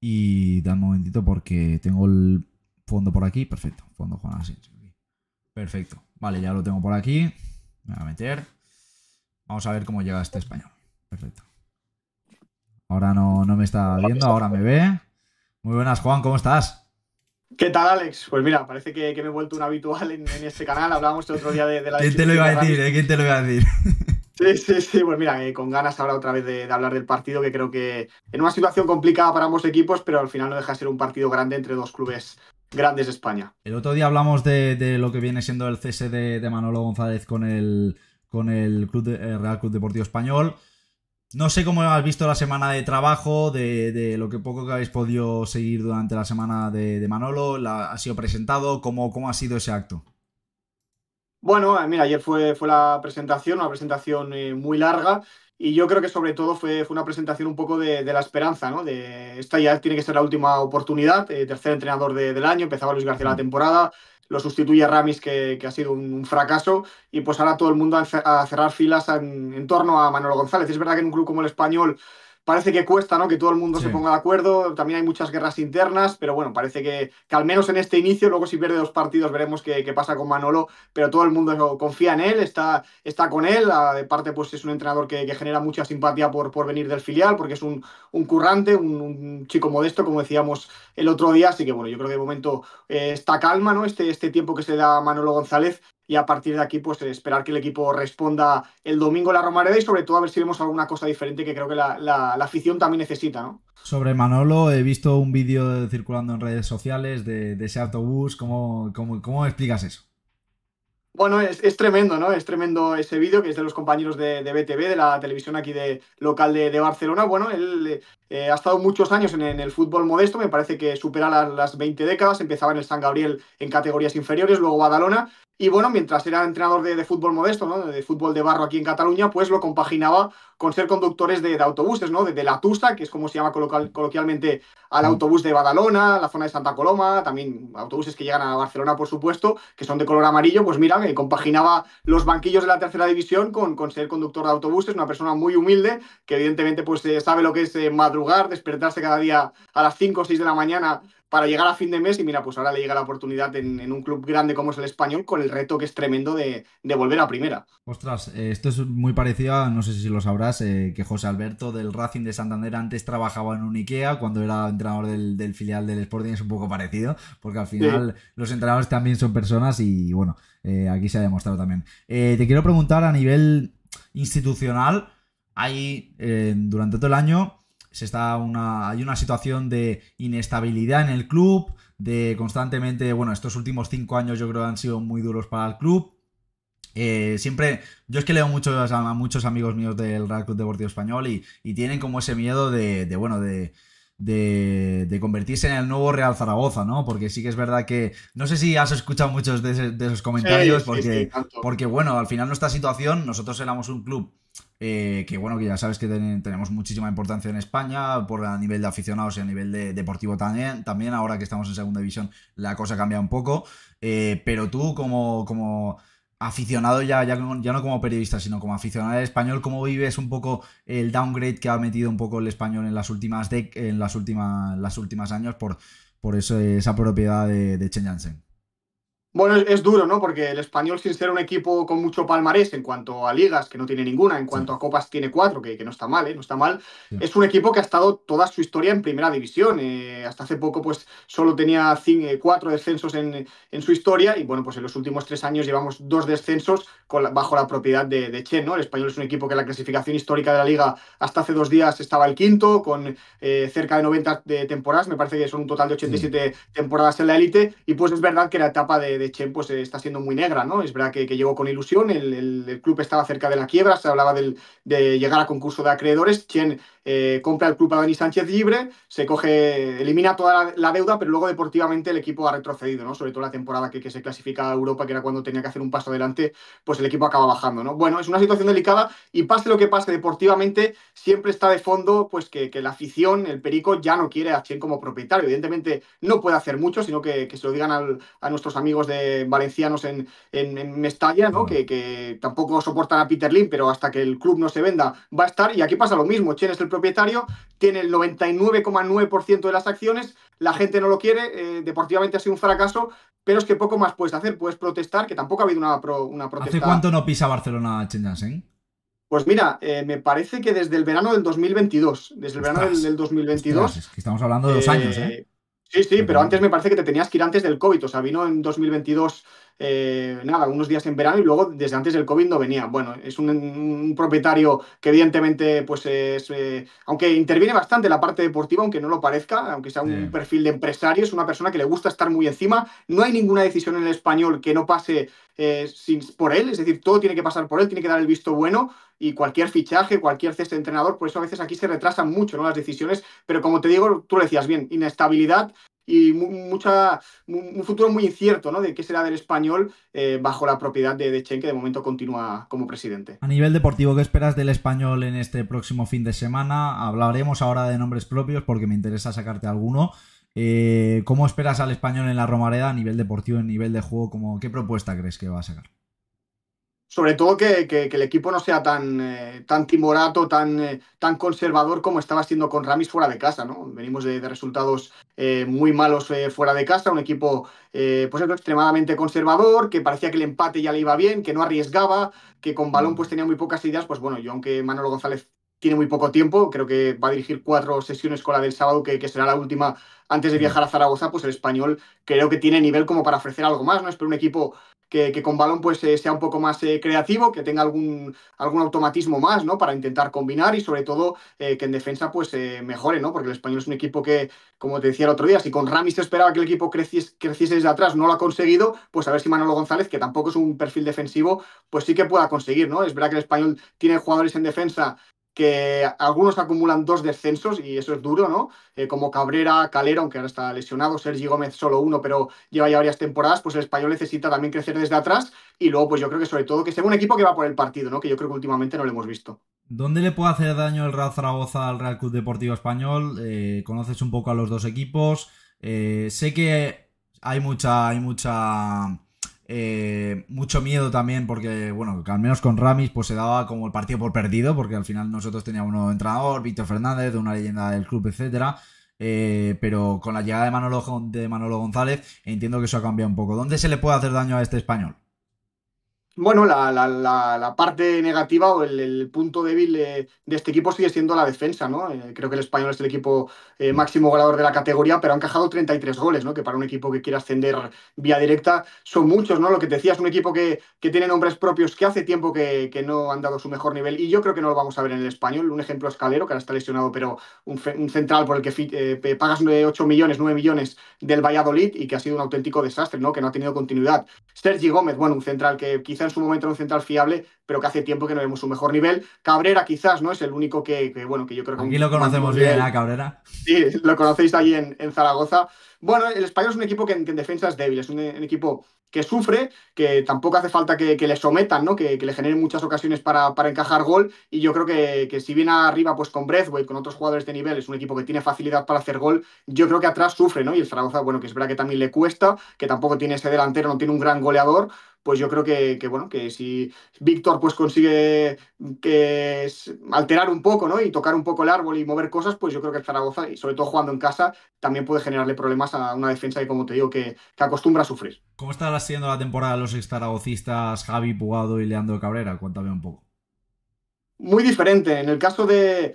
Y da un momentito porque tengo el fondo por aquí. Perfecto, fondo Juan Asensio. Perfecto, vale, ya lo tengo por aquí. Me voy a meter. Vamos a ver cómo llega este español. Perfecto. Ahora no, no me está viendo, ahora me ve. Muy buenas, Juan, ¿cómo estás? ¿Qué tal, Alex? Pues mira, parece que, me he vuelto un habitual en, este canal. Hablábamos el otro día de, la... ¿Quién te lo iba a decir? Eh? ¿Quién te lo iba a decir? Sí, sí, sí, pues mira, eh, con ganas ahora otra vez de, hablar del partido, que creo que en una situación complicada para ambos equipos, pero al final no deja de ser un partido grande entre dos clubes grandes de España. El otro día hablamos de, lo que viene siendo el cese de, Manolo González con el, con club el eh, Real Club Deportivo Español. No sé cómo has visto la semana de trabajo, de, lo que poco que habéis podido seguir durante la semana de, Manolo, ha sido presentado, cómo, ha sido ese acto. Bueno, eh, mira, ayer fue, la presentación, una presentación eh, muy larga y yo creo que sobre todo fue, una presentación un poco de, la esperanza, ¿no? De esta ya tiene que ser la última oportunidad, eh, tercer entrenador del año, empezaba Luis García la mm. temporada, lo sustituye Ramis, que, que ha sido un, fracaso, y pues ahora todo el mundo a, cerrar filas en, torno a Manolo González. Es verdad que en un club como el español parece que cuesta, ¿no? Que todo el mundo se ponga de acuerdo. También hay muchas guerras internas, pero bueno, parece que, al menos en este inicio, luego si pierde dos partidos veremos qué, pasa con Manolo, pero todo el mundo confía en él, está, está con él. Ah, de parte, pues es un entrenador que, genera mucha simpatía por, por venir del filial, porque es un, currante, un, chico modesto, como decíamos el otro día. Así que bueno, yo creo que de momento eh, está calma, ¿no? Este, este tiempo que se da a Manolo González y a partir de aquí, pues esperar que el equipo responda el domingo en la Romareda y sobre todo a ver si vemos alguna cosa diferente que creo que la, afición también necesita, ¿no? Sobre Manolo, he visto un vídeo circulando en redes sociales de, ese autobús. ¿Cómo, cómo, explicas eso? Bueno, es, tremendo, ¿no? Es tremendo ese vídeo que es de los compañeros de, BTV, de la televisión aquí de, local de, de Barcelona. Bueno, él eh, eh, ha estado muchos años en, el fútbol modesto, me parece que supera las, 20 décadas, empezaba en el San Gabriel en categorías inferiores, luego Badalona, y bueno, mientras era entrenador de, fútbol modesto, de fútbol de barro aquí en Cataluña, pues lo compaginaba con ser conductores de, autobuses, ¿no? de, la Tusa, que es como se llama coloquialmente al mm. autobús de Badalona, la zona de Santa Coloma, también autobuses que llegan a Barcelona, por supuesto, que son de color amarillo, pues mira, me eh, compaginaba los banquillos de la tercera división con, con ser conductor de autobuses, una persona muy humilde, que evidentemente pues eh, sabe lo que es Madrid lugar, despertarse cada día a las 5 o 6 de la mañana para llegar a fin de mes y mira, pues ahora le llega la oportunidad en, un club grande como es el español con el reto que es tremendo de, volver a primera. Ostras, eh, esto es muy parecido, no sé si lo sabrás, eh, que José Alberto del Racing de Santander antes trabajaba en un IKEA cuando era entrenador del, filial del Sporting, es un poco parecido, porque al final los entrenadores también son personas y bueno, eh, aquí se ha demostrado también. te quiero preguntar a nivel institucional, hay durante todo el año se está una, hay una situación de inestabilidad en el club, de constantemente, bueno, estos últimos cinco años yo creo han sido muy duros para el club. Eh, siempre, yo es que leo mucho a muchos amigos míos del Real Club Deportivo Español y, y tienen como ese miedo de bueno, de, de, convertirse en el nuevo Real Zaragoza, ¿no? Porque sí que es verdad que, no sé si has escuchado muchos de, esos comentarios, porque, porque bueno, al final nuestra situación, nosotros éramos un club eh, que bueno, que ya sabes que tenemos muchísima importancia en España, por a nivel de aficionados y a nivel de, deportivo también, también, ahora que estamos en segunda división la cosa cambia un poco, eh, pero tú como... como aficionado ya, ya, ya, no como periodista, sino como aficionado al español, ¿cómo vives un poco el downgrade que ha metido un poco el español en las últimas, en las últimas, las últimas años por, por esa propiedad de, Chen bueno, es duro, ¿no? Porque el español, sin ser un equipo con mucho palmarés en cuanto a ligas, que no tiene ninguna, en cuanto a copas tiene cuatro, que, que, no está mal, ¿eh? No está mal. Es un equipo que ha estado toda su historia en primera división. Eh, hasta hace poco, pues, solo tenía cinco, eh, cuatro descensos en, en, su historia y, bueno, pues en los últimos tres años llevamos dos descensos con bajo la propiedad de, de, Chen, ¿no? El español es un equipo que en la clasificación histórica de la liga hasta hace dos días estaba el quinto, con eh, cerca de 90 de temporadas, me parece que son un total de 87 temporadas en la élite y, pues, es verdad que la etapa de de, Chen pues, eh, está siendo muy negra, ¿no? Es verdad que, llegó con ilusión, el, club estaba cerca de la quiebra, se hablaba de llegar a concurso de acreedores, Chen eh, compra el club a Dani Sánchez libre, se coge, elimina toda la, deuda, pero luego deportivamente el equipo ha retrocedido, ¿no? Sobre todo la temporada que, que, se clasificaba a Europa, que era cuando tenía que hacer un paso adelante, pues el equipo acaba bajando, ¿no? Bueno, es una situación delicada y pase lo que pase deportivamente, siempre está de fondo pues que, la afición, el perico, ya no quiere a Chen como propietario. Evidentemente no puede hacer mucho, sino que, se lo digan a nuestros amigos de valencianos en, en, Mestalla, ¿no? Que, tampoco soportan a Peter Lim, pero hasta que el club no se venda va a estar. Y aquí pasa lo mismo, Chen es el propietario, tiene el 99,9% de las acciones, la gente no lo quiere, eh, deportivamente ha sido un fracaso, pero es que poco más puedes hacer, puedes protestar, que tampoco ha habido una, una protesta. ¿Hace cuánto no pisa Barcelona Chen Jansen? Pues mira, eh, me parece que desde el verano del 2022, desde el verano del, 2022... que estamos hablando de dos eh, años, ¿eh? Sí, sí, pero antes me parece que te tenías que ir antes del COVID, o sea, vino en 2022, eh, nada, unos días en verano y luego desde antes del COVID no venía. Bueno, es un, propietario que evidentemente, pues, es, eh, aunque interviene bastante la parte deportiva, aunque no lo parezca, aunque sea un perfil de empresario, es una persona que le gusta estar muy encima. No hay ninguna decisión en el español que no pase eh, sin, por él, es decir, todo tiene que pasar por él, tiene que dar el visto bueno y cualquier fichaje, cualquier cesta de entrenador, por eso a veces aquí se retrasan mucho las decisiones, pero como te digo, tú lo decías bien, inestabilidad y mucha, un futuro muy incierto ¿no? de qué será del español eh, bajo la propiedad de, Dechen que de momento continúa como presidente. A nivel deportivo, ¿qué esperas del español en este próximo fin de semana? Hablaremos ahora de nombres propios porque me interesa sacarte alguno. Eh, ¿Cómo esperas al español en la Romareda a nivel deportivo, en nivel de juego? Como, ¿Qué propuesta crees que va a sacar? sobre todo que, el equipo no sea tan, eh, tan timorato, tan, eh, tan conservador como estaba siendo con Ramis fuera de casa, ¿no? Venimos de, resultados eh, muy malos fuera de casa, un equipo pues extremadamente conservador, que parecía que el empate ya le iba bien, que no arriesgaba, que con balón mm. pues tenía muy pocas ideas, pues bueno, yo aunque Manolo González tiene muy poco tiempo, creo que va a dirigir cuatro sesiones con la del sábado, que, será la última antes de viajar a Zaragoza, pues el español creo que tiene nivel como para ofrecer algo más, ¿no? Espero un equipo que, con balón pues eh, sea un poco más eh, creativo, que tenga algún, algún automatismo más, ¿no? Para intentar combinar y sobre todo eh, que en defensa pues mejore, ¿no? Porque el español es un equipo que, como te decía el otro día, si con Rami se esperaba que el equipo creciese, creciese desde atrás, no lo ha conseguido, pues a ver si Manolo González, que tampoco es un perfil defensivo, pues sí que pueda conseguir, ¿no? Es verdad que el español tiene jugadores en defensa que algunos acumulan dos descensos y eso es duro, ¿no? Eh, como Cabrera, Calera, aunque ahora está lesionado, Sergi Gómez solo uno, pero lleva ya varias temporadas, pues el español necesita también crecer desde atrás y luego pues yo creo que sobre todo que sea un equipo que va por el partido, ¿no? Que yo creo que últimamente no lo hemos visto. ¿Dónde le puede hacer daño el Real Zaragoza al Real Club Deportivo Español? Eh, conoces un poco a los dos equipos. Eh, sé que hay mucha, hay mucha eh, mucho miedo también porque, bueno, al menos con Ramis pues se daba como el partido por perdido porque al final nosotros teníamos un nuevo entrenador, Víctor Fernández, una leyenda del club, etcétera. Eh, pero con la llegada de Manolo, de Manolo González entiendo que eso ha cambiado un poco. ¿Dónde se le puede hacer daño a este español? bueno, la, parte negativa o el, punto débil de, este equipo sigue siendo la defensa, ¿no? Eh, creo que el español es el equipo eh, máximo goleador de la categoría, pero han encajado 33 goles, ¿no? Que para un equipo que quiere ascender vía directa son muchos, ¿no? Lo que te decía es un equipo que, tiene nombres propios que hace tiempo que, no han dado su mejor nivel y yo creo que no lo vamos a ver en el español. Un ejemplo es Calero, que ahora está lesionado, pero un, central por el que eh, pagas 8 millones, 9 millones del Valladolid y que ha sido un auténtico desastre, ¿no? Que no ha tenido continuidad. Sergi Gómez, bueno, un central que quizás en su momento un central fiable, pero que hace tiempo que no vemos un mejor nivel. Cabrera quizás, ¿no? Es el único que, bueno, que yo creo que... Aquí lo conocemos bien, a ¿eh, Cabrera? Sí, lo conocéis allí en, Zaragoza. Bueno, el Español es un equipo que en, defensa es débil, es un, equipo que sufre, que tampoco hace falta que, le sometan, ¿no? Que, le generen muchas ocasiones para, encajar gol y yo creo que, si viene arriba pues con Breathway, con otros jugadores de nivel, es un equipo que tiene facilidad para hacer gol, yo creo que atrás sufre, ¿no? Y el Zaragoza, bueno, que es verdad que también le cuesta, que tampoco tiene ese delantero, no tiene un gran goleador, pues yo creo que, bueno, que si Víctor pues consigue alterar un poco, ¿no? Y tocar un poco el árbol y mover cosas, pues yo creo que Zaragoza, y sobre todo jugando en casa, también puede generarle problemas a una defensa que, como te digo, que, que acostumbra a sufrir. ¿Cómo está siendo la temporada de los ex zaragocistas Javi Pugado y Leandro Cabrera? Cuéntame un poco. Muy diferente. En el caso de,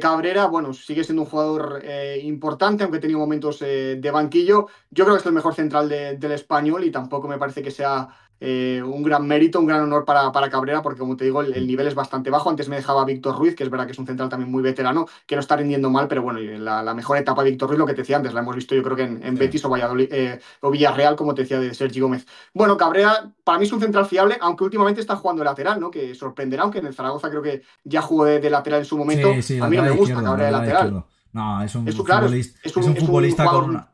Cabrera, bueno, sigue siendo un jugador eh, importante, aunque ha tenido momentos eh, de banquillo. Yo creo que es el mejor central del español y tampoco me parece que sea eh, un gran mérito, un gran honor para, Cabrera, porque como te digo, el, nivel es bastante bajo. Antes me dejaba Víctor Ruiz, que es verdad que es un central también muy veterano, que no está rindiendo mal, pero bueno, la, mejor etapa de Víctor Ruiz, lo que te decía antes, la hemos visto yo creo que en, Betis eh, o, Villarreal, como te decía de Sergi Gómez. Bueno, Cabrera para mí es un central fiable, aunque últimamente está jugando de lateral, ¿no? Que sorprenderá, aunque en Zaragoza creo que ya jugó de, lateral en su momento. A mí no me gusta Cabrera de lateral. No, es un, futbolista, claro,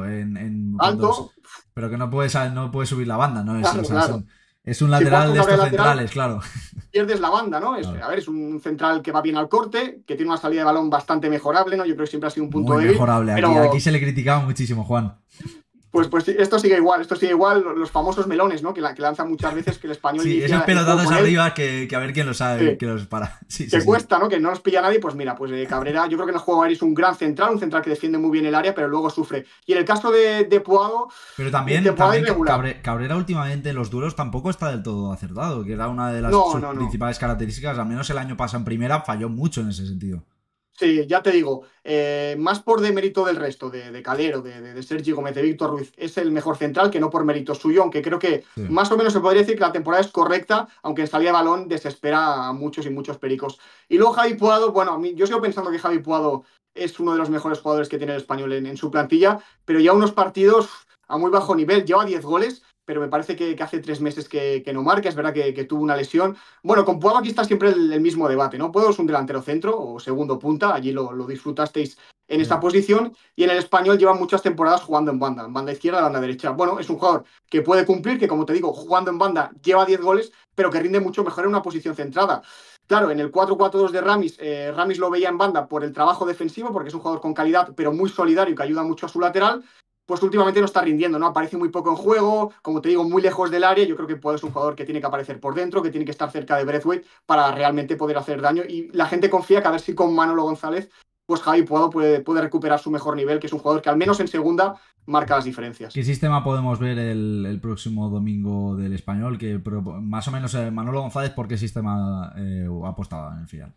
con en, alto pero que no puede, no puede subir la banda, ¿no? Es, un lateral de estos centrales, claro. Pierdes la banda, ¿no? Es, A ver, es un central que va bien al corte, que tiene una salida de balón bastante mejorable, ¿no? Yo creo que siempre ha sido un punto Muy Mejorable, aquí, aquí, se le criticaba muchísimo, Juan. Pues, pues esto sigue igual, esto sigue igual, los famosos melones, ¿no? Que, que lanzan muchas veces que el español... Sí, esos pelotados arriba que, a ver quién los sabe, que los para. Sí, que cuesta, ¿no? Que no nos pilla nadie, pues mira, pues eh, Cabrera, yo creo que en el juego aéreo es un gran central, un central que defiende muy bien el área, pero luego sufre. Y en el caso de, de Puado... Pero también, Cabrera, últimamente en los duelos tampoco está del todo acertado, que era una de las principales características, al menos el año pasado en primera falló mucho en ese sentido. Sí, ya te digo, eh, más por demérito del resto, de, de Calero, de, de, Sergi Gómez, de Víctor Ruiz, es el mejor central que no por mérito suyo, aunque creo que más o menos se podría decir que la temporada es correcta, aunque en salida de balón desespera a muchos y muchos pericos. Y luego Javi Puado, bueno, yo sigo pensando que Javi Puado es uno de los mejores jugadores que tiene el español en, en su plantilla, pero ya unos partidos a muy bajo nivel, lleva 10 goles pero me parece que, hace tres meses que, no marca, es verdad que, tuvo una lesión. Bueno, con Pueblo aquí está siempre el, mismo debate, ¿no? Puedo es un delantero centro o segundo punta, allí lo, disfrutasteis en esta mm. posición, y en el español lleva muchas temporadas jugando en banda, en banda izquierda, banda derecha. Bueno, es un jugador que puede cumplir, que como te digo, jugando en banda lleva 10 goles, pero que rinde mucho mejor en una posición centrada. Claro, en el 4-4-2 de Ramis, eh, Ramis lo veía en banda por el trabajo defensivo, porque es un jugador con calidad, pero muy solidario, que ayuda mucho a su lateral pues últimamente no está rindiendo, ¿no? Aparece muy poco en juego, como te digo, muy lejos del área. Yo creo que puede es un jugador que tiene que aparecer por dentro, que tiene que estar cerca de Breathwaite para realmente poder hacer daño. Y la gente confía que a ver si con Manolo González, pues Javi Puado puede, recuperar su mejor nivel, que es un jugador que al menos en segunda marca las diferencias. ¿Qué sistema podemos ver el, próximo domingo del español? Que más o menos eh, Manolo González, ¿por qué sistema ha eh, apostado en el final?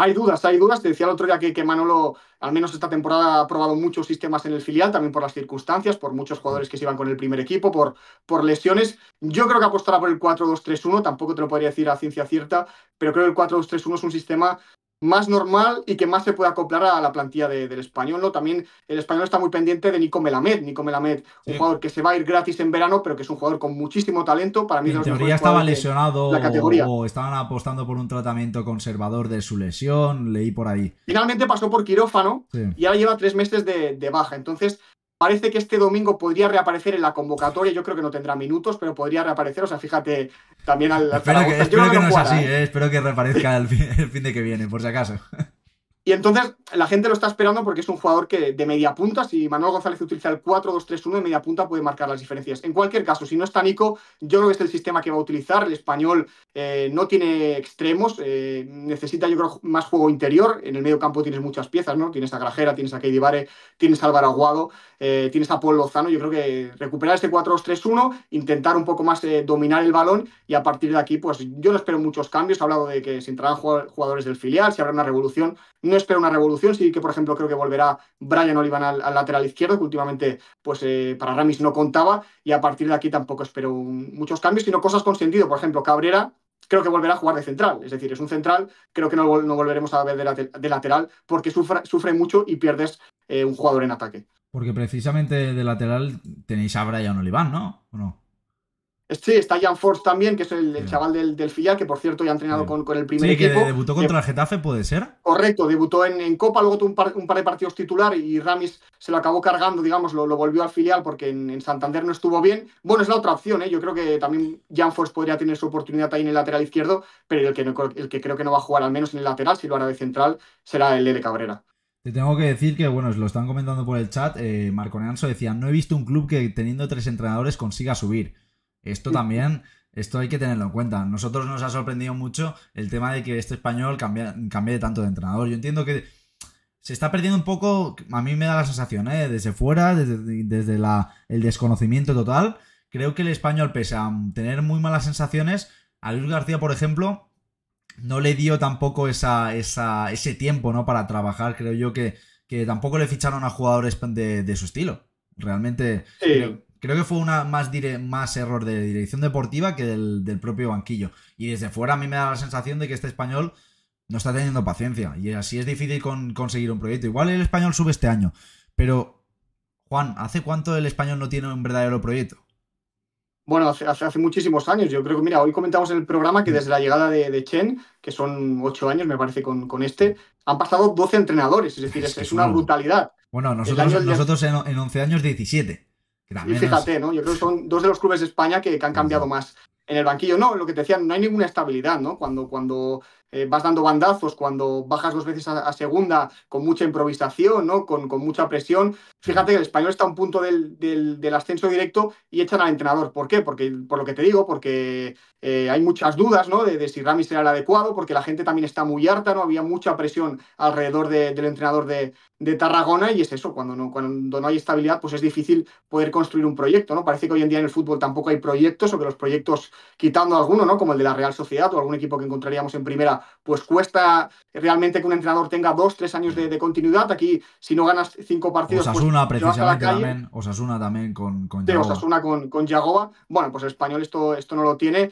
hay dudas, hay dudas. Te decía el otro día que, que, Manolo, al menos esta temporada, ha probado muchos sistemas en el filial, también por las circunstancias, por muchos jugadores que se iban con el primer equipo, por, por lesiones. Yo creo que apostará por el 4-2-3-1, tampoco te lo podría decir a ciencia cierta, pero creo que el 4-2-3-1 es un sistema más normal y que más se pueda acoplar a la plantilla del español. ¿no? También el español está muy pendiente de Nico Melamed. Nico Melamed, un jugador que se va a ir gratis en verano, pero que es un jugador con muchísimo talento. Para mí, en teoría estaba lesionado la categoría. o estaban apostando por un tratamiento conservador de su lesión. Leí por ahí. Finalmente pasó por quirófano y ahora lleva tres meses de, de baja. Entonces, Parece que este domingo podría reaparecer en la convocatoria. Yo creo que no tendrá minutos, pero podría reaparecer. O sea, fíjate también al. Espero que, espero que no, es así, ¿eh? Eh, espero que reaparezca el fin, de que viene, por si acaso. Y entonces la gente lo está esperando porque es un jugador que de media punta, si Manuel González utiliza el 4-2-3-1 de media punta puede marcar las diferencias. En cualquier caso, si no está Nico, yo creo que es el sistema que va a utilizar. El español eh, no tiene extremos, eh, necesita yo creo más juego interior, en el medio campo tienes muchas piezas, ¿no? Tienes a Grajera, tienes a Keidi tienes a Álvaro Aguado, eh, tienes a Paul Lozano, yo creo que recuperar este 4-2-3-1, intentar un poco más dominar el balón y a partir de aquí, pues yo no espero muchos cambios, he hablado de que se entrarán jugadores del filial, si habrá una revolución, no espero una revolución, sí que por ejemplo creo que volverá Brian Olivan al, lateral izquierdo, que últimamente pues para Ramis no contaba y a partir de aquí tampoco espero muchos cambios, sino cosas con sentido, por ejemplo Cabrera creo que volverá a jugar de central. Es decir, es un central, creo que no, volveremos a ver de, lateral porque sufre, mucho y pierdes eh, un jugador en ataque. Porque precisamente de lateral tenéis a Brian Oliván, ¿no? ¿O no? Sí, está Jan Force también, que es el, chaval del, filial, que por cierto ya ha entrenado con, el primer sí, que debutó contra el Getafe, ¿puede ser? Correcto, debutó en, Copa, luego tuvo un par, de partidos titular y Ramis se lo acabó cargando, digamos, lo, volvió al filial porque en, Santander no estuvo bien. Bueno, es la otra opción, ¿eh? yo creo que también Jan Force podría tener su oportunidad ahí en el lateral izquierdo, pero el que, el que creo que no va a jugar al menos en el lateral, si lo hará de central, será el de Cabrera. Te tengo que decir que, bueno, lo están comentando por el chat, eh, Marco decía, no he visto un club que teniendo tres entrenadores consiga subir. Esto también, esto hay que tenerlo en cuenta. Nosotros nos ha sorprendido mucho el tema de que este español cambie, tanto de entrenador. Yo entiendo que se está perdiendo un poco, a mí me da la sensación, ¿eh? desde fuera, desde, el desconocimiento total. Creo que el español, pese a tener muy malas sensaciones, a Luis García, por ejemplo, no le dio tampoco esa, ese tiempo ¿no? para trabajar. Creo yo que, tampoco le ficharon a jugadores de, su estilo. Realmente sí. Creo que fue una más, más error de dirección deportiva que del, propio banquillo. Y desde fuera a mí me da la sensación de que este español no está teniendo paciencia. Y así es difícil conseguir un proyecto. Igual el español sube este año. Pero, Juan, ¿hace cuánto el español no tiene un verdadero proyecto? Bueno, hace, hace, muchísimos años. Yo creo que, mira, hoy comentamos en el programa que mm. desde la llegada de, Chen, que son ocho años, me parece, con, este, han pasado 12 entrenadores. Es decir, es, una brutalidad. Bueno, nosotros, nosotros en, en 11 años 17. Y fíjate, ¿no? Yo creo que son dos de los clubes de España que, han cambiado más en el banquillo. No, lo que te decía, no hay ninguna estabilidad, ¿no? Cuando, cuando eh, vas dando bandazos, cuando bajas dos veces a, segunda con mucha improvisación, ¿no? Con, mucha presión. Fíjate que el español está a un punto del, del, ascenso directo y echan al entrenador. ¿Por qué? Porque, por lo que te digo, porque eh, hay muchas dudas ¿no? de, si Ramírez era el adecuado, porque la gente también está muy harta, ¿no? Había mucha presión alrededor del entrenador de, Tarragona y es eso, cuando no, cuando no hay estabilidad, pues es difícil poder construir un proyecto, ¿no? Parece que hoy en día en el fútbol tampoco hay proyectos, o que los proyectos, quitando alguno, ¿no? Como el de la Real Sociedad o algún equipo que encontraríamos en primera, pues cuesta realmente que un entrenador tenga dos, tres años de, continuidad. Aquí, si no ganas cinco partidos, pues Osasuna, pues, precisamente también, Osasuna con, con con, con Bueno, pues el español esto, esto no lo tiene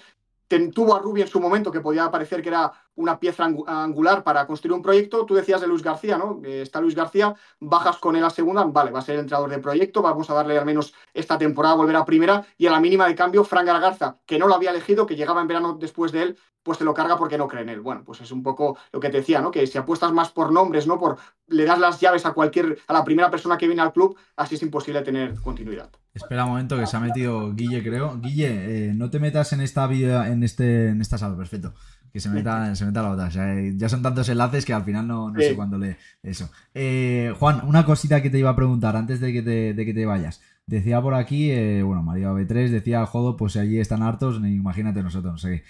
tuvo a Ruby en su momento, que podía parecer que era una pieza angular para construir un proyecto. Tú decías de Luis García, ¿no? está Luis García, bajas con él a segunda, vale, va a ser el entrenador de proyecto, vamos a darle al menos esta temporada volver a primera y a la mínima de cambio, Frank Gargarza, que no lo había elegido, que llegaba en verano después de él, pues te lo carga porque no cree en él. Bueno, pues es un poco lo que te decía, ¿no? Que si apuestas más por nombres, ¿no? Por le das las llaves a cualquier, a la primera persona que viene al club, así es imposible tener continuidad. Espera un momento que se ha metido Guille, creo. Guille, eh, no te metas en esta vida, en este, en esta sala, perfecto que se meta, se la bota. Eh. ya son tantos enlaces que al final no, sé cuándo le eso. Eh, Juan, una cosita que te iba a preguntar antes de que te, de que te vayas. Decía por aquí, eh, bueno, María B3 decía, jodo, pues allí están hartos, imagínate nosotros, no sé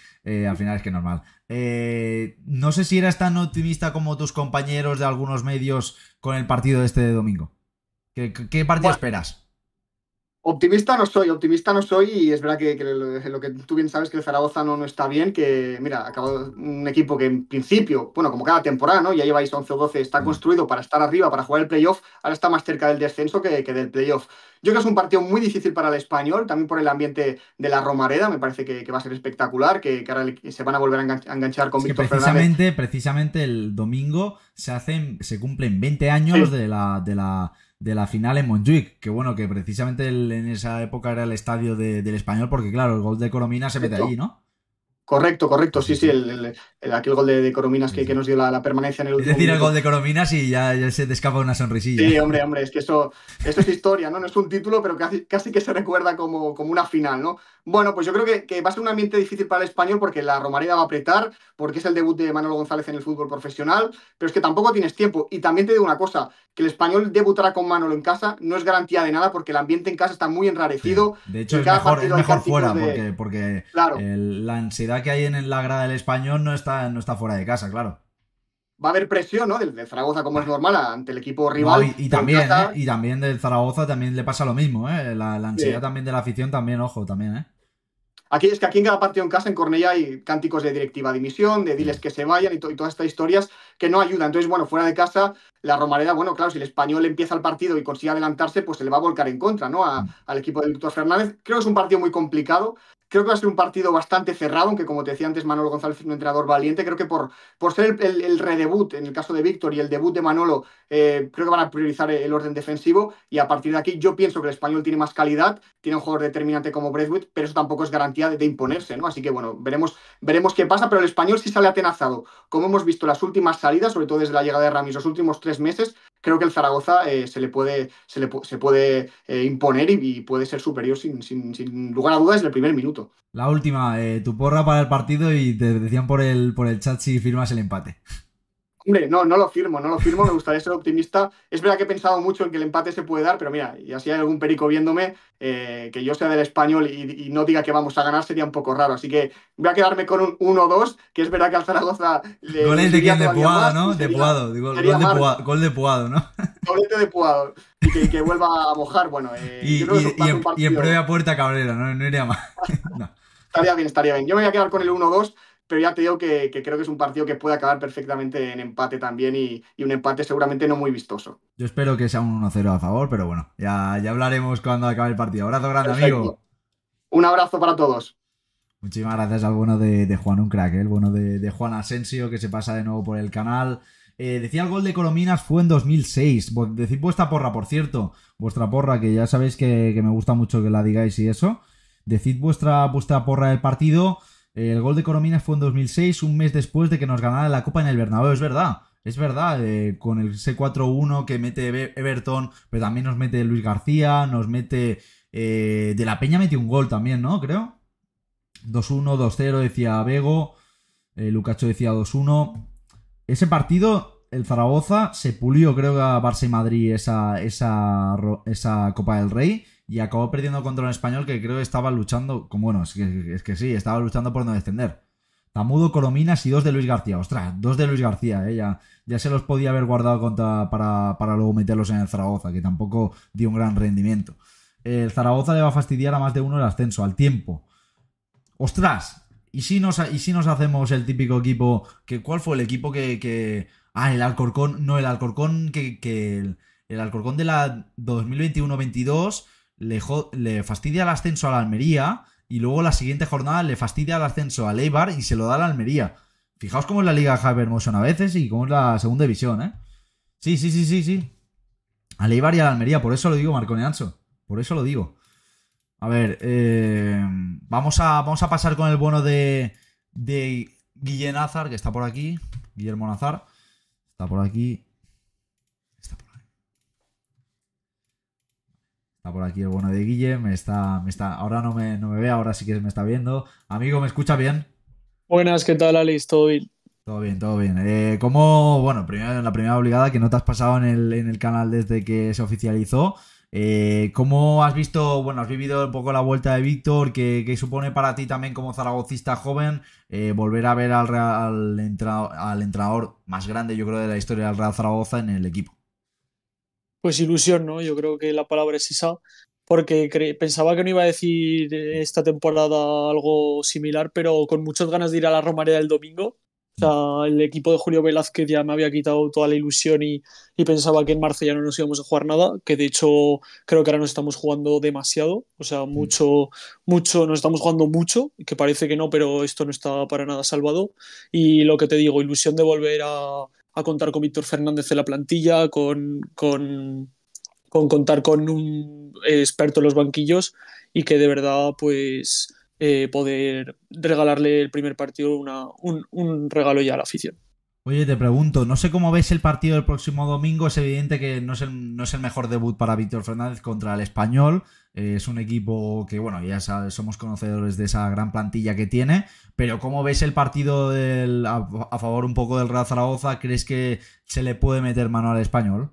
al final es que normal. no sé si eras tan optimista como tus compañeros de algunos medios con el partido de este domingo. ¿Qué, partido esperas? Optimista no soy, optimista no soy y es verdad que, lo, que tú bien sabes que el Zaragoza no, está bien, que mira, un equipo que en principio, bueno, como cada temporada, ¿no? Ya lleváis 11 o 12, está mm. construido para estar arriba, para jugar el playoff, ahora está más cerca del descenso que, que del playoff. Yo creo que es un partido muy difícil para el español, también por el ambiente de la Romareda, me parece que, va a ser espectacular, que, ahora se van a volver a enganchar con Víctor precisamente, Precisamente el domingo se hacen, se cumplen 20 años de la de la final en Montjuic, que bueno, que precisamente en esa época era el estadio del español, porque claro, el gol de Corominas se mete allí, ¿no? Correcto, correcto, sí, sí, el, aquel gol de, Corominas que, que, nos dio la, permanencia en el último. Es decir, el gol de Corominas y ya, se te escapa una sonrisilla. Sí, hombre, hombre, es que eso esto es historia, ¿no? No es un título, pero casi, que se recuerda como, como una final, ¿no? Bueno, pues yo creo que, que, va a ser un ambiente difícil para el español porque la Romareda va a apretar, porque es el debut de Manolo González en el fútbol profesional, pero es que tampoco tienes tiempo. Y también te digo una cosa, que el español debutará con Manolo en casa no es garantía de nada porque el ambiente en casa está muy enrarecido. De hecho, es mejor, fuera porque, la ansiedad que hay en la grada del español no está, no está fuera de casa, claro va a haber presión, ¿no? Del, Zaragoza, como es normal, ante el equipo rival. y, también, ¿eh? y también del Zaragoza también le pasa lo mismo, ¿eh? La, ansiedad también de la afición, también, ojo, también, ¿eh? Aquí es que aquí en cada partido en casa, en Cornella, hay cánticos de directiva de dimisión, de diles que se vayan y, todas estas historias que no ayudan. Entonces, bueno, fuera de casa, la Romareda, bueno, claro, si el español empieza el partido y consigue adelantarse, pues se le va a volcar en contra, ¿no? Mm. al equipo de Víctor Fernández. Creo que es un partido muy complicado. Creo que va a ser un partido bastante cerrado, aunque como te decía antes, Manolo González es un entrenador valiente. Creo que por, por ser el, redebut, en el caso de Víctor, y el debut de Manolo, eh, creo que van a priorizar el orden defensivo. Y a partir de aquí, yo pienso que el español tiene más calidad, tiene un jugador determinante como Breadwood, pero eso tampoco es garantía de, imponerse, ¿no? Así que bueno, veremos, veremos qué pasa, pero el español sí sale atenazado. Como hemos visto las últimas salidas, sobre todo desde la llegada de Ramis, los últimos tres meses, creo que el Zaragoza eh, se le puede, se le, se puede eh, imponer y, puede ser superior sin, sin, lugar a dudas desde el primer minuto. La última, eh, tu porra para el partido y te decían por el, por el chat si firmas el empate. Hombre, no, no lo firmo, no lo firmo, me gustaría ser optimista. Es verdad que he pensado mucho en que el empate se puede dar, pero mira, y así hay algún perico viéndome, eh, que yo sea del español y, no diga que vamos a ganar sería un poco raro. Así que voy a quedarme con un 1-2, que es verdad que al Zaragoza... Le de de Puado, ¿no? de Puado, gol, de Puado, ¿no? Gol de Puado, y que, vuelva a mojar, bueno... Eh, y, yo en, y, puerta Cabrera, ¿no? No iría mal. Estaría bien, estaría bien. Yo me voy a quedar con el 1-2 pero ya te digo que, creo que es un partido que puede acabar perfectamente en empate también y, un empate seguramente no muy vistoso. Yo espero que sea un 1-0 a favor, pero bueno, ya, hablaremos cuando acabe el partido. Abrazo grande, amigo. Un abrazo para todos. Muchísimas gracias al bueno de, Juan, un crack, ¿eh? el bueno de, Juan Asensio que se pasa de nuevo por el canal. Eh, decía el gol de Colominas fue en 2006. Decid vuestra porra, por cierto. Vuestra porra, que ya sabéis que, me gusta mucho que la digáis y eso. Decid vuestra, vuestra porra del partido. Eh, el gol de Corominas fue en 2006, un mes después de que nos ganara la Copa en el Bernabéu, es verdad. Es verdad, eh, con el C4-1 que mete Everton, pero también nos mete Luis García, nos mete... Eh, de la Peña metió un gol también, ¿no? Creo. 2-1, 2-0, decía Bego. Lucacho decía 2-1. Ese partido, el Zaragoza se pulió, creo a Barça y Madrid esa Copa del Rey y acabó perdiendo contra un español que creo que estaba luchando, como bueno, es que, es que sí, estaba luchando por no descender. Tamudo, Corominas y dos de Luis García. Ostras, dos de Luis García, eh, ya, se los podía haber guardado contra, para, luego meterlos en el Zaragoza, que tampoco dio un gran rendimiento. El Zaragoza le va a fastidiar a más de uno el ascenso, al tiempo. Ostras, ¿y si nos, y si nos hacemos el típico equipo? Que, ¿Cuál fue el equipo que, Ah, el Alcorcón, no, el Alcorcón que... que el, el Alcorcón de la 2021-22 le, le fastidia el ascenso a la Almería y luego la siguiente jornada le fastidia el ascenso a Eibar y se lo da a la Almería. Fijaos cómo es la Liga Hyper a veces y cómo es la segunda división, ¿eh? Sí, sí, sí, sí, sí. Al Eibar y a la Almería, por eso lo digo, Marcone Anso. Por eso lo digo. A ver, eh, vamos, a, vamos a pasar con el bueno de, de Guillén Azar, que está por aquí. Guillermo Nazar. Está por aquí. por aquí el bueno de Guille, me está, está, ahora no me, no me ve, ahora sí que me está viendo. Amigo, ¿me escucha bien? Buenas, ¿qué tal, Alice? ¿Todo bien? Todo bien, todo bien. Eh, ¿Cómo, bueno, primero, la primera obligada que no te has pasado en el, canal desde que se oficializó? Eh, ¿Cómo has visto, bueno, has vivido un poco la vuelta de Víctor, que, supone para ti también como zaragocista joven eh, volver a ver al, al, al entrenador más grande, yo creo, de la historia del Real Zaragoza en el equipo? pues ilusión, ¿no? Yo creo que la palabra es esa, porque pensaba que no iba a decir esta temporada algo similar, pero con muchas ganas de ir a la Romareda el domingo. O el equipo de Julio Velázquez ya me había quitado toda la ilusión y, pensaba que en marzo ya no nos íbamos a jugar nada, que de hecho creo que ahora nos estamos jugando demasiado, o sea, mm. mucho, mucho, nos estamos jugando mucho, que parece que no, pero esto no está para nada salvado. Y lo que te digo, ilusión de volver a, a contar con Víctor Fernández en la plantilla, con, contar con un eh, experto en los banquillos y que de verdad pues eh, poder regalarle el primer partido un, regalo ya a la afición. Oye, te pregunto, no sé cómo ves el partido del próximo domingo. Es evidente que no es no es el mejor debut para Víctor Fernández contra el español. Es un equipo que, bueno, ya somos conocedores de esa gran plantilla que tiene, pero ¿cómo ves el partido a, a, favor un poco del Real Zaragoza? ¿Crees que se le puede meter mano al español?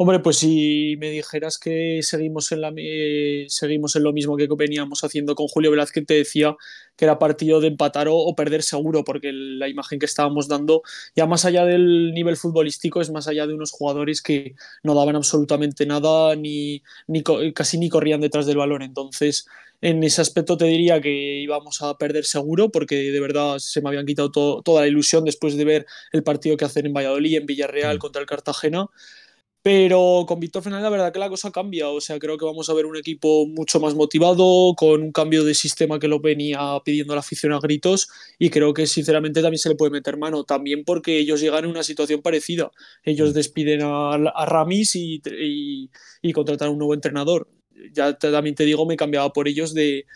Hombre, pues si me dijeras que seguimos en, lo mismo que veníamos haciendo con Julio Velázquez, te decía que era partido de empatar o, perder seguro, porque la imagen que estábamos dando, ya más allá del nivel futbolístico, es más allá de unos jugadores que no daban absolutamente nada, ni, casi ni corrían detrás del balón. Entonces, en ese aspecto te diría que íbamos a perder seguro, porque de verdad se me habían quitado toda la ilusión después de ver el partido que hacen en Valladolid, en Villarreal contra el Cartagena. Pero con Víctor Fernández la verdad que la cosa cambia, o sea, creo que vamos a ver un equipo mucho más motivado, con un cambio de sistema que lo venía pidiendo la afición a gritos y creo que sinceramente también se le puede meter mano, también porque ellos llegan en una situación parecida, ellos mm. despiden a, Ramis y, y, contratan un nuevo entrenador, ya también te digo, me cambiaba por ellos de,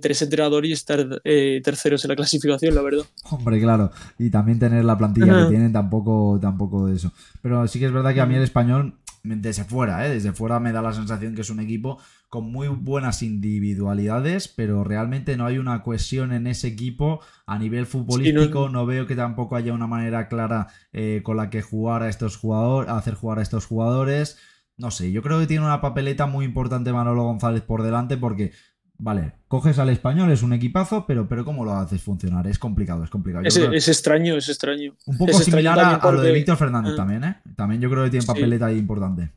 tres entrenadores y estar eh, terceros en la clasificación, la verdad. Hombre, claro. Y también tener la plantilla que tienen, tampoco, tampoco de eso. Pero sí que es verdad que a mí el español desde fuera, ¿eh? desde fuera me da la sensación que es un equipo con muy buenas individualidades, pero realmente no hay una cohesión en ese equipo a nivel futbolístico. no... veo que tampoco haya una manera clara eh, con la que jugar a estos jugadores, hacer jugar a estos jugadores. No sé, yo creo que tiene una papeleta muy importante Manolo González por delante porque Vale, coges al español, es un equipazo, pero, pero ¿cómo lo haces funcionar? Es complicado, es complicado. Es, extraño, es extraño. Un poco similar a, lo de Víctor Fernández ah. también, ¿eh? También yo creo que tiene papeleta ahí importante.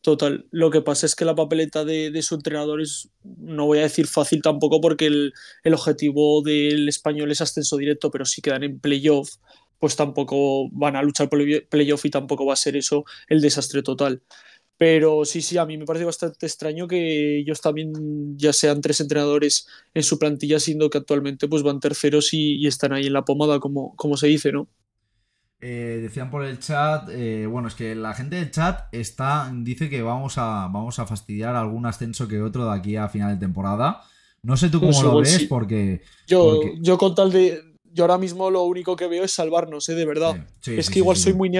Total, lo que pasa es que la papeleta de, su entrenador es, no voy a decir fácil tampoco, porque el, el objetivo del español es ascenso directo, pero si quedan en playoff, pues tampoco van a luchar por el playoff y tampoco va a ser eso el desastre total. Pero sí, sí, a mí me parece bastante extraño que ellos también ya sean tres entrenadores en su plantilla, siendo que actualmente pues van terceros y, están ahí en la pomada, como, como se dice, ¿no? Eh, decían por el chat, eh, bueno, es que la gente del chat está, dice que vamos a, vamos a fastidiar algún ascenso que otro de aquí a final de temporada. No sé tú pues cómo lo ves, porque, yo, porque... Yo con tal de, yo ahora mismo lo único que veo es salvarnos, ¿eh? de verdad. es que igual, soy muy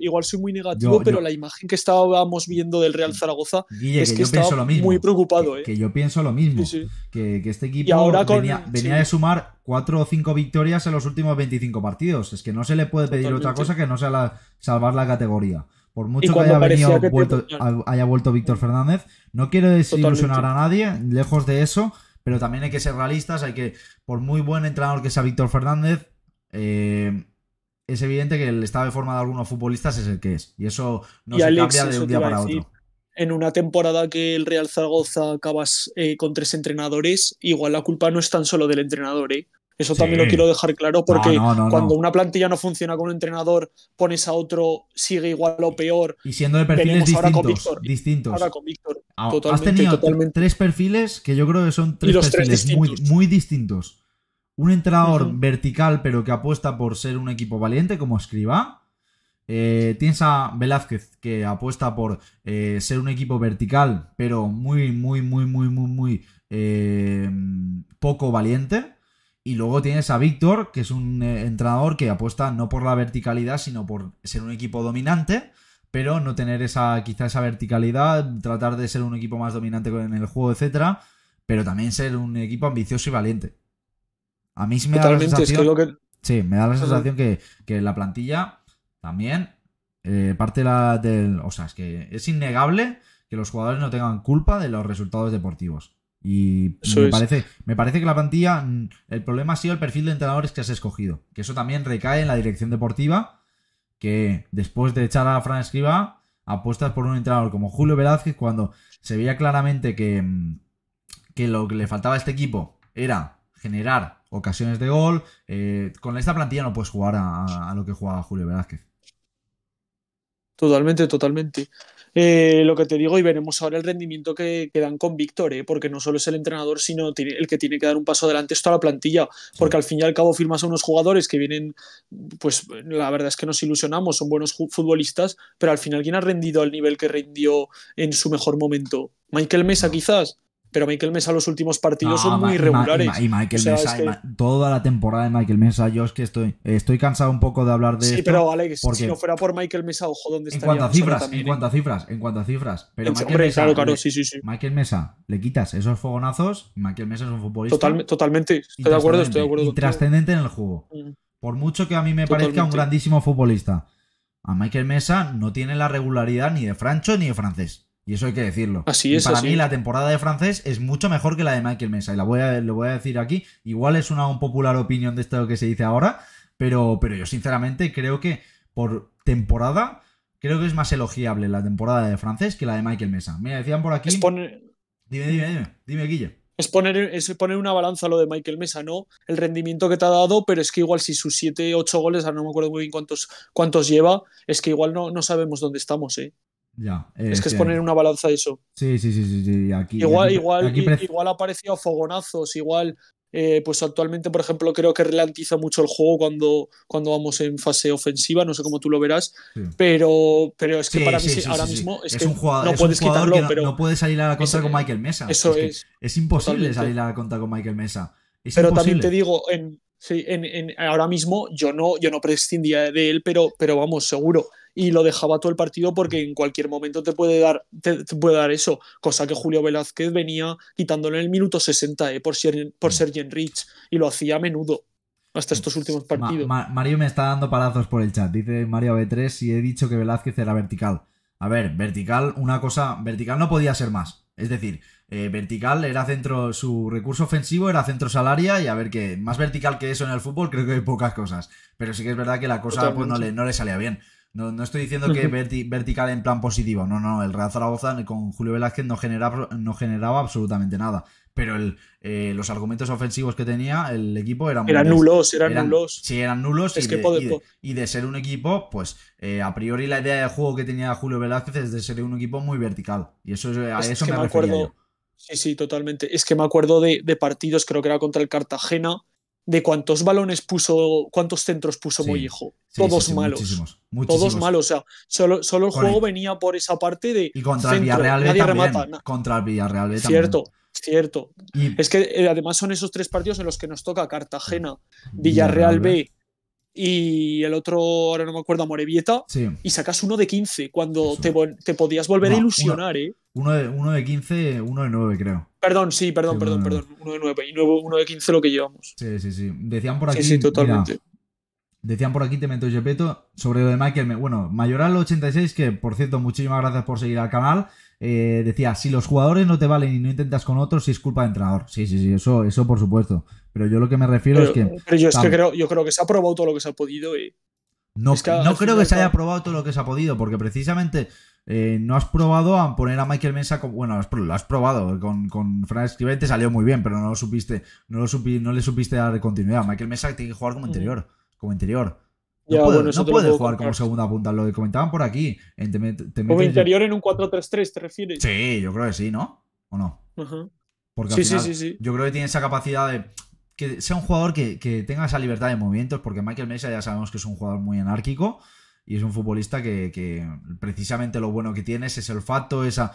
igual soy muy negativo, pero la imagen que estábamos viendo del Real Zaragoza Guille, es que, estaba lo mismo, muy preocupado. Que, que, ¿eh? yo pienso lo mismo, que, que, este equipo venía, de sumar cuatro o cinco victorias en los últimos 25 partidos. Es que no se le puede pedir otra cosa que no sea la, salvar la categoría. Por mucho que haya, vuelto, haya vuelto Víctor Fernández, no quiero desilusionar a nadie, lejos de eso pero también hay que ser realistas, hay que, por muy buen entrenador que sea Víctor Fernández, eh, es evidente que el estado de forma de algunos futbolistas es el que es, y eso no se cambia de un día para otro en una temporada que el Real Zaragoza acabas eh, con tres entrenadores, igual la culpa no es tan solo del entrenador, ¿eh? Eso también lo quiero dejar claro porque cuando una plantilla no funciona con un entrenador, pones a otro, sigue igual o peor. Y siendo de perfiles distintos, ahora con distintos. Ah, has tenido tres perfiles que yo creo que son tres perfiles Muy, distintos. Un entrenador vertical pero que apuesta por ser un equipo valiente como Escriba. Eh, tienes a Velázquez que apuesta por eh, ser un equipo vertical pero muy, muy, muy, muy, muy, muy eh, poco valiente. Y luego tienes a Víctor, que es un eh, entrenador que apuesta no por la verticalidad, sino por ser un equipo dominante, pero no tener esa, quizá esa verticalidad, tratar de ser un equipo más dominante en el juego, etcétera, pero también ser un equipo ambicioso y valiente. A mí sí me da la sensación. que Sí, me da la sensación que, la plantilla también eh, parte de la del. O sea, es que es innegable que los jugadores no tengan culpa de los resultados deportivos. Y me, parece, me parece que la plantilla, el problema ha sido el perfil de entrenadores que has escogido, que eso también recae en la dirección deportiva, que después de echar a Fran Escriba, apuestas por un entrenador como Julio Velázquez cuando se veía claramente que, mm, lo que le faltaba a este equipo era generar ocasiones de gol. Eh, con esta plantilla no puedes jugar a, a lo que jugaba Julio Velázquez. Totalmente, totalmente. Eh, lo que te digo, y veremos ahora el rendimiento que, dan con Víctor, eh, porque no solo es el entrenador, sino el que tiene que dar un paso adelante es toda la plantilla, porque al fin y al cabo firmas a unos jugadores que vienen, pues la verdad es que nos ilusionamos, son buenos futbolistas, pero al final, ¿quién ha rendido al nivel que rindió en su mejor momento? Michael Mesa, quizás, pero Michael Mesa los últimos partidos son muy irregulares. Y, Michael Mesa, toda la temporada de Michael Mesa, yo es que estoy, estoy cansado un poco de hablar de. Sí, pero vale, porque... si no fuera por Michael Mesa, ojo, ¿dónde está? En cuanto a cifras, en eh? cuanto a cifras, en cuanto a cifras. Pero Michael Hombre, Mesa, claro, sí, sí, sí. Michael Mesa, le quitas esos fogonazos, Michael Mesa es un futbolista. totalmente, estoy de acuerdo, estoy de acuerdo. Y trascendente en el juego. Mm. Por mucho que a mí me parezca un grandísimo futbolista, a Michael Mesa no tiene la regularidad ni de Francho ni de francés. Y eso hay que decirlo. Así es. para mí la temporada de francés es mucho mejor que la de Michael Mesa. Y la voy a, lo voy a decir aquí. Igual es una un popular opinión de esto que se dice ahora. Pero, pero yo sinceramente creo que por temporada, creo que es más elogiable la temporada de francés que la de Michael Mesa. me decían por aquí... Dime, dime, dime. Es poner, una balanza lo de Michael Mesa, ¿no? El rendimiento que te ha dado, pero es que igual si sus 7, 8 goles, ahora no me acuerdo muy bien cuántos, cuántos lleva, es que igual no, no sabemos dónde estamos, ¿eh? es que es este poner una balanza eso. Sí, sí, sí, igual, igual, igual ha aparecido fogonazos, igual, eh, pues actualmente, por ejemplo, creo que ralentiza mucho el juego cuando, cuando vamos en fase ofensiva, no sé cómo tú lo verás, pero, pero es que para mí ahora mismo es, que no puedes no, puedes salir a la contra con Michael Mesa. Eso es. Es, imposible salir a la contra con Michael Mesa. pero también te digo, en, ahora mismo yo no, yo no prescindía de él, pero, pero vamos, seguro y lo dejaba todo el partido porque mm. en cualquier momento te puede dar, te, puede dar eso, cosa que Julio Velázquez venía quitándole en el minuto 60 eh, por, ser, por mm. ser Rich y lo hacía a menudo hasta mm. estos últimos partidos. Mario me está dando palazos por el chat, dice Mario B3 y he dicho que Velázquez era vertical. A ver, vertical, una cosa, vertical no podía ser más. Es decir, eh, vertical era centro, su recurso ofensivo era centro salaria y a ver qué más vertical que eso en el fútbol creo que hay pocas cosas. Pero sí que es verdad que la cosa pues, no, le, no le salía bien. No, no estoy diciendo que vertical en plan positivo, no, no, el Real Zaragoza eh, con Julio Velázquez no generaba, no generaba absolutamente nada. Pero el, eh, los argumentos ofensivos que tenía el equipo eran... Eran nulos, eran, nulos. Sí, eran nulos. y, de, ser un equipo, pues eh, a priori la idea de juego que tenía Julio Velázquez es de ser un equipo muy vertical. Y eso, eso me, recuerdo Sí, sí, totalmente. Es que me acuerdo de, de partidos, creo que era contra el Cartagena, de cuántos balones puso, cuántos centros puso sí, Todos malos. Todos malos. O sea, solo, el juego venía por esa parte de. Y contra Villarreal nadie también, Contra el Villarreal B Cierto, cierto. Es que eh, además son esos tres partidos en los que nos toca Cartagena, Villarreal, B, Y el otro, ahora no me acuerdo, Morevieta. Y sacas uno de 15 cuando te, te, podías volver a ilusionar, ¿eh? Uno de, uno de 15, uno de 9, creo. Perdón, sí, perdón, perdón, perdón. Uno de nueve y nuevo, uno de 15 lo que llevamos. Sí, sí, sí. Decían por aquí. Sí, sí, totalmente. decían por aquí, te meto peto, sobre lo de Michael. Bueno, Mayoral86, que por cierto, muchísimas gracias por seguir al canal. Eh, decía, si los jugadores no te valen y no intentas con otros, si es culpa del entrenador. Sí, sí, sí, eso, eso por supuesto. Pero yo lo que me refiero es que. Pero yo es que creo, yo creo que se ha probado todo lo que se ha podido y. No, no creo que se haya probado todo lo que se ha podido, porque precisamente eh, no has probado a poner a Michael Mesa como. Bueno, lo has probado. Con, con Fran Escribente salió muy bien, pero no lo supiste, no lo no le supiste dar continuidad. Michael Mesa tiene que jugar como interior. Como interior. No puede, jugar como segunda punta, lo que comentaban por aquí. como interior en un 4-3-3, ¿te refieres? Sí, yo creo que sí, ¿no? ¿O no? Porque yo creo que tiene esa capacidad de que sea un jugador que, que, tenga esa libertad de movimientos, porque Michael Mesa ya sabemos que es un jugador muy anárquico y es un futbolista que, precisamente lo bueno que tiene es ese olfato, esa,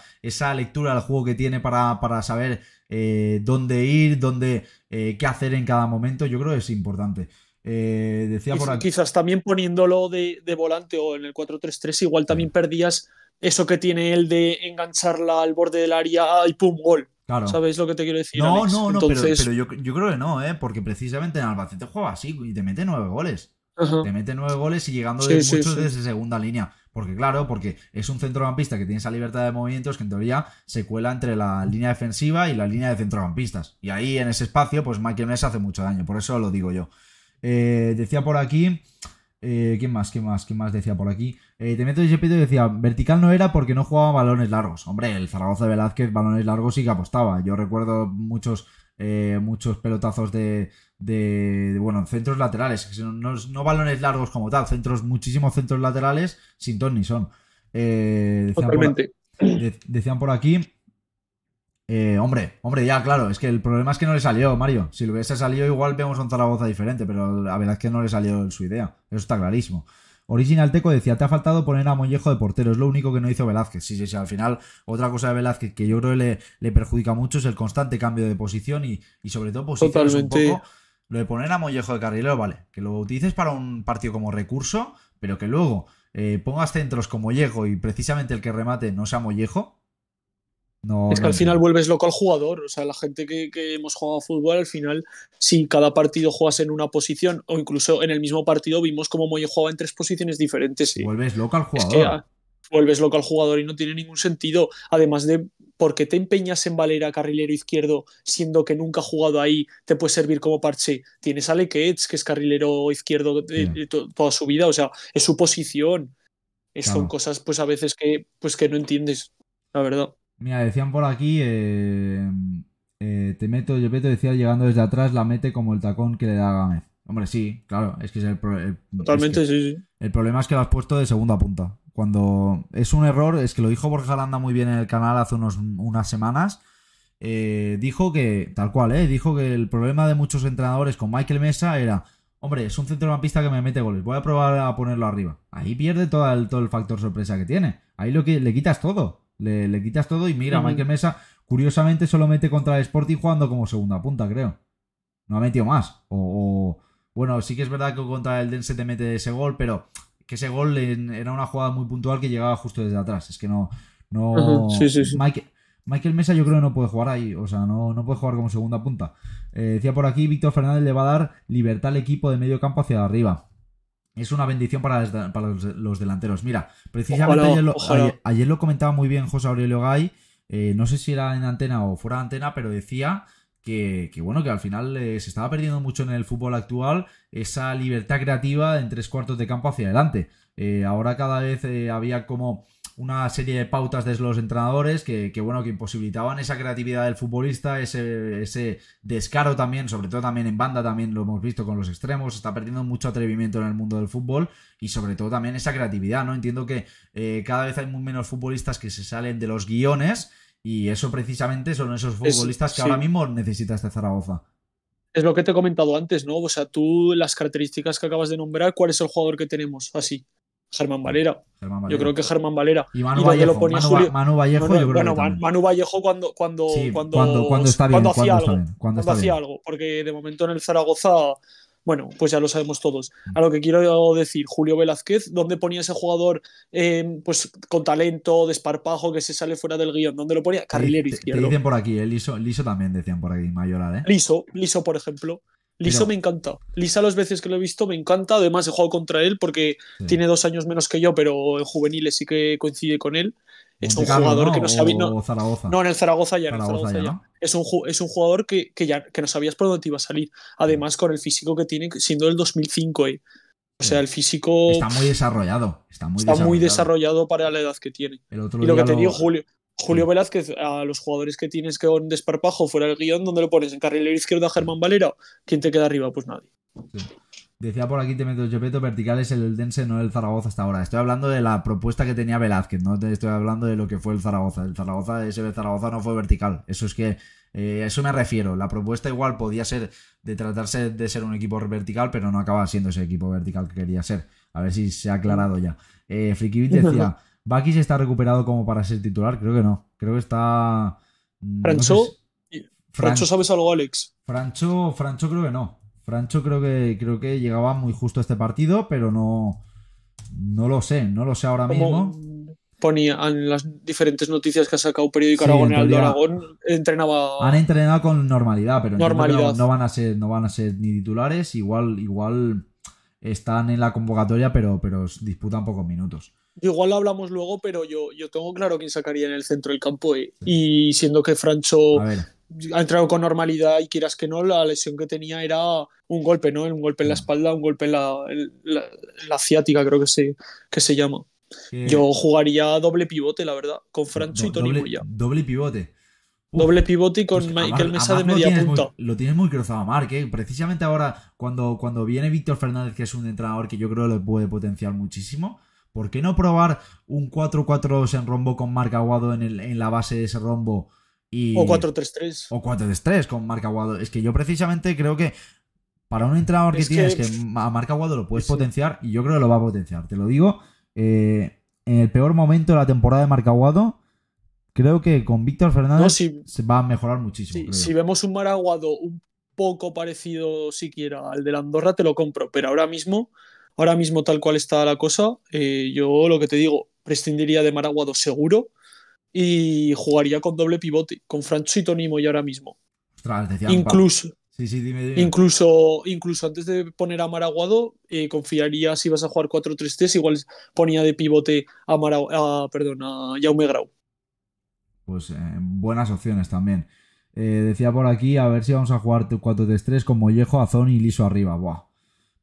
lectura del juego que tiene para, saber eh, dónde ir, dónde, eh, qué hacer en cada momento. Yo creo que es importante. Eh, decía por aquí... quizás también poniéndolo de, volante o en el 4-3-3, igual también perdías eso que tiene él de engancharla al borde del área y pum, gol. ¿sabéis lo que te quiero decir? No, no, no, pero, yo, yo, creo que no, porque precisamente en Albacete juega así y te mete nueve goles. Te mete nueve goles y llegando de muchos desde segunda línea. Porque claro, porque es un centrocampista que tiene esa libertad de movimientos que en teoría se cuela entre la línea defensiva y la línea de centrocampistas. Y ahí en ese espacio, pues Michael Ness hace mucho daño, por eso lo digo yo. Eh, decía por aquí... Eh, ¿Quién más? ¿Quién más? ¿Quién más decía por aquí? Eh, pito y decía, vertical no era porque no jugaba balones largos. Hombre, el Zaragoza de Velázquez, balones largos sí que apostaba. Yo recuerdo muchos, eh, muchos pelotazos de, de, bueno, centros laterales, no, balones largos como tal, centros, muchísimos centros laterales sin ton ni son. Eh, decían, Por, aquí. Eh, hombre, hombre, ya claro, es que el problema es que no le salió, Mario. Si lo hubiese salido, igual vemos un Zaragoza diferente, pero la verdad es que no le salió su idea. Eso está clarísimo. Original Teco decía, te ha faltado poner a Mollejo de portero, es lo único que no hizo Velázquez. Sí, sí, sí, al final otra cosa de Velázquez que yo creo que le, perjudica mucho es el constante cambio de posición y, sobre todo posiciones un poco lo de poner a Mollejo de carrilero, vale, que lo utilices para un partido como recurso, pero que luego eh, pongas centros como Mollejo y precisamente el que remate no sea Mollejo. No, es que al final vuelves loco al jugador. O sea, la gente que, hemos jugado a fútbol, al final, si cada partido juegas en una posición, o incluso en el mismo partido vimos como Mollejo jugaba en tres posiciones diferentes. Vuelves loco al jugador. vuelves loco al jugador y no tiene ningún sentido. Además de ¿por qué te empeñas en valer a carrilero izquierdo siendo que nunca ha jugado ahí? Te puede servir como parche. Tienes a Lequets, que es carrilero izquierdo eh, eh, toda su vida, o sea, es su posición. Son cosas pues a veces que, pues, que no entiendes, la verdad. Mira, decían por aquí, eh, te meto, yo te decía, llegando desde atrás, la mete como el tacón que le da a Gámez. Hombre, sí, claro, es que es el, Totalmente, sí, sí. El problema es que lo has puesto de segunda punta. Cuando es un error, es que lo dijo Borja Landa muy bien en el canal hace unos, unas semanas. Eh, dijo que, tal cual, eh, dijo que el problema de muchos entrenadores con Michael Mesa era, hombre, es un centrocampista que me mete goles, voy a probar a ponerlo arriba. Ahí pierde todo el, factor sorpresa que tiene. Ahí lo que le quitas todo, le, quitas todo y mira, Michael Mesa, curiosamente, solo mete contra el Sporting jugando como segunda punta, creo. No ha metido más. O, bueno, sí que es verdad que contra el Dense te mete ese gol, pero que ese gol era una jugada muy puntual que llegaba justo desde atrás. Es que no. Michael, Mesa yo creo que no puede jugar ahí, o sea, no, no puede jugar como segunda punta. Eh, decía por aquí, Víctor Fernández le va a dar libertad al equipo de medio campo hacia arriba. Es una bendición para, para los, delanteros. Mira, precisamente ayer, lo, comentaba muy bien José Aurelio Gay, eh, no sé si era en antena o fuera de antena, pero decía que, bueno, que al final eh, se estaba perdiendo mucho en el fútbol actual esa libertad creativa en tres cuartos de campo hacia adelante. Eh, ahora cada vez eh, había como una serie de pautas de los entrenadores que, bueno, que imposibilitaban esa creatividad del futbolista, ese, ese descaro también, sobre todo también en banda, también lo hemos visto con los extremos, está perdiendo mucho atrevimiento en el mundo del fútbol y sobre todo también esa creatividad, ¿no? Entiendo que cada vez hay muy menos futbolistas que se salen de los guiones y eso precisamente son esos futbolistas que ahora mismo necesita este Zaragoza. Es lo que te he comentado antes, ¿no? O sea, tú las características que acabas de nombrar, ¿cuál es el jugador que tenemos así? Germán Valera. Yo creo que Germán Valera. Y Manu Vallejo. yo creo bueno, Manu Vallejo cuando, cuando, cuando, cuando, está bien, cuando, hacía, algo, cuando hacía algo. Porque de momento en el Zaragoza bueno, pues ya lo sabemos todos. Mm. A lo que quiero decir, Julio Velázquez, ¿dónde ponía ese jugador eh, pues, con talento, desparpajo, que se sale fuera del guión? ¿Dónde lo ponía? Carrilero izquierdo. Te dicen por aquí, eh, liso, también decían por aquí, Mayoral. Eh. Liso, Liso, por ejemplo. Liso me encanta. Lisa, las veces que lo he visto, me encanta. Además, he jugado contra él porque tiene dos años menos que yo, pero en juveniles sí que coincide con él. Es este un jugador que no sabía. No, en el Zaragoza ya. Es, un, es un jugador que, ya que no sabías por dónde iba a salir. Además, con el físico que tiene, siendo el 2005. Eh. O sea, el físico. Está muy desarrollado. Está muy, desarrollado. para la edad que tiene. y lo que te tenido Julio. Velázquez, a los jugadores que tienes que un desparpajo fuera el guión, donde lo pones? ¿En carrilero izquierdo a Germán Valera? ¿Quién te queda arriba? Pues nadie. Decía por aquí te meto Chopeto, vertical es el Dense, no el Zaragoza hasta ahora. Estoy hablando de la propuesta que tenía Velázquez, no te estoy hablando de lo que fue el Zaragoza. El Zaragoza, ese Zaragoza no fue vertical. Eso es que, eh, eso me refiero. La propuesta igual podía ser de tratarse de ser un equipo vertical, pero no acaba siendo ese equipo vertical que quería ser. A ver si se ha aclarado ya. Eh, Frikibit decía, ¿Bakis está recuperado como para ser titular? Creo que no. Creo que está... Mm, Francho, Francho, ¿sabes algo, Alex? Francho, Francho creo que no. Francho creo que, creo que llegaba muy justo a este partido, pero no, no lo sé, no lo sé ahora mismo. Ponía en las diferentes noticias que ha sacado Periódico sí, Aragón, De Aragón entrenaba. Han entrenado con normalidad, pero No, van a ser, no van a ser ni titulares, igual, igual están en la convocatoria, pero, pero disputan pocos minutos. Igual lo hablamos luego, pero yo, yo tengo claro quién sacaría en el centro del campo. Eh, y siendo que Francho ha entrado con normalidad y quieras que no, la lesión que tenía era un golpe, ¿no? Un golpe en la mm. espalda, un golpe en la, ciática, creo que se, que se llama. Yo jugaría doble pivote, la verdad, con Francho y Tony Moya Doble pivote. doble pivote y con pues Michael Mesa de media punta. lo tienes muy cruzado, Mark. ¿eh? Precisamente ahora, cuando, cuando viene Víctor Fernández, que es un entrenador que yo creo lo puede potenciar muchísimo, ¿por qué no probar un 4-4-2 en rombo con marca Aguado en, en la base de ese rombo? o 4-3-3. O 4-3-3 con marca Es que yo precisamente creo que para un entrenador que tienes que, a Marca Aguado lo puedes potenciar y yo creo que lo va a potenciar. Te lo digo, eh, en el peor momento de la temporada de marca Aguado, creo que con Víctor Fernández se va a mejorar muchísimo. Si, vemos un Maraguado un poco parecido siquiera al de la Andorra, te lo compro. Pero ahora mismo, ahora mismo tal cual está la cosa, eh, yo lo que te digo, prescindiría de Maraguado seguro y jugaría con doble pivote, con Franchito Nimo y ahora mismo. Ostras, decía, incluso, incluso, incluso antes de poner a Maraguado, eh, confiaría si vas a jugar 4-3-3, igual ponía de pivote a, a, Jaume Grau. Pues eh, buenas opciones también. Eh, decía por aquí, a ver si vamos a jugar 4-3-3 con Mollejo, Azón y Liso arriba. Buah.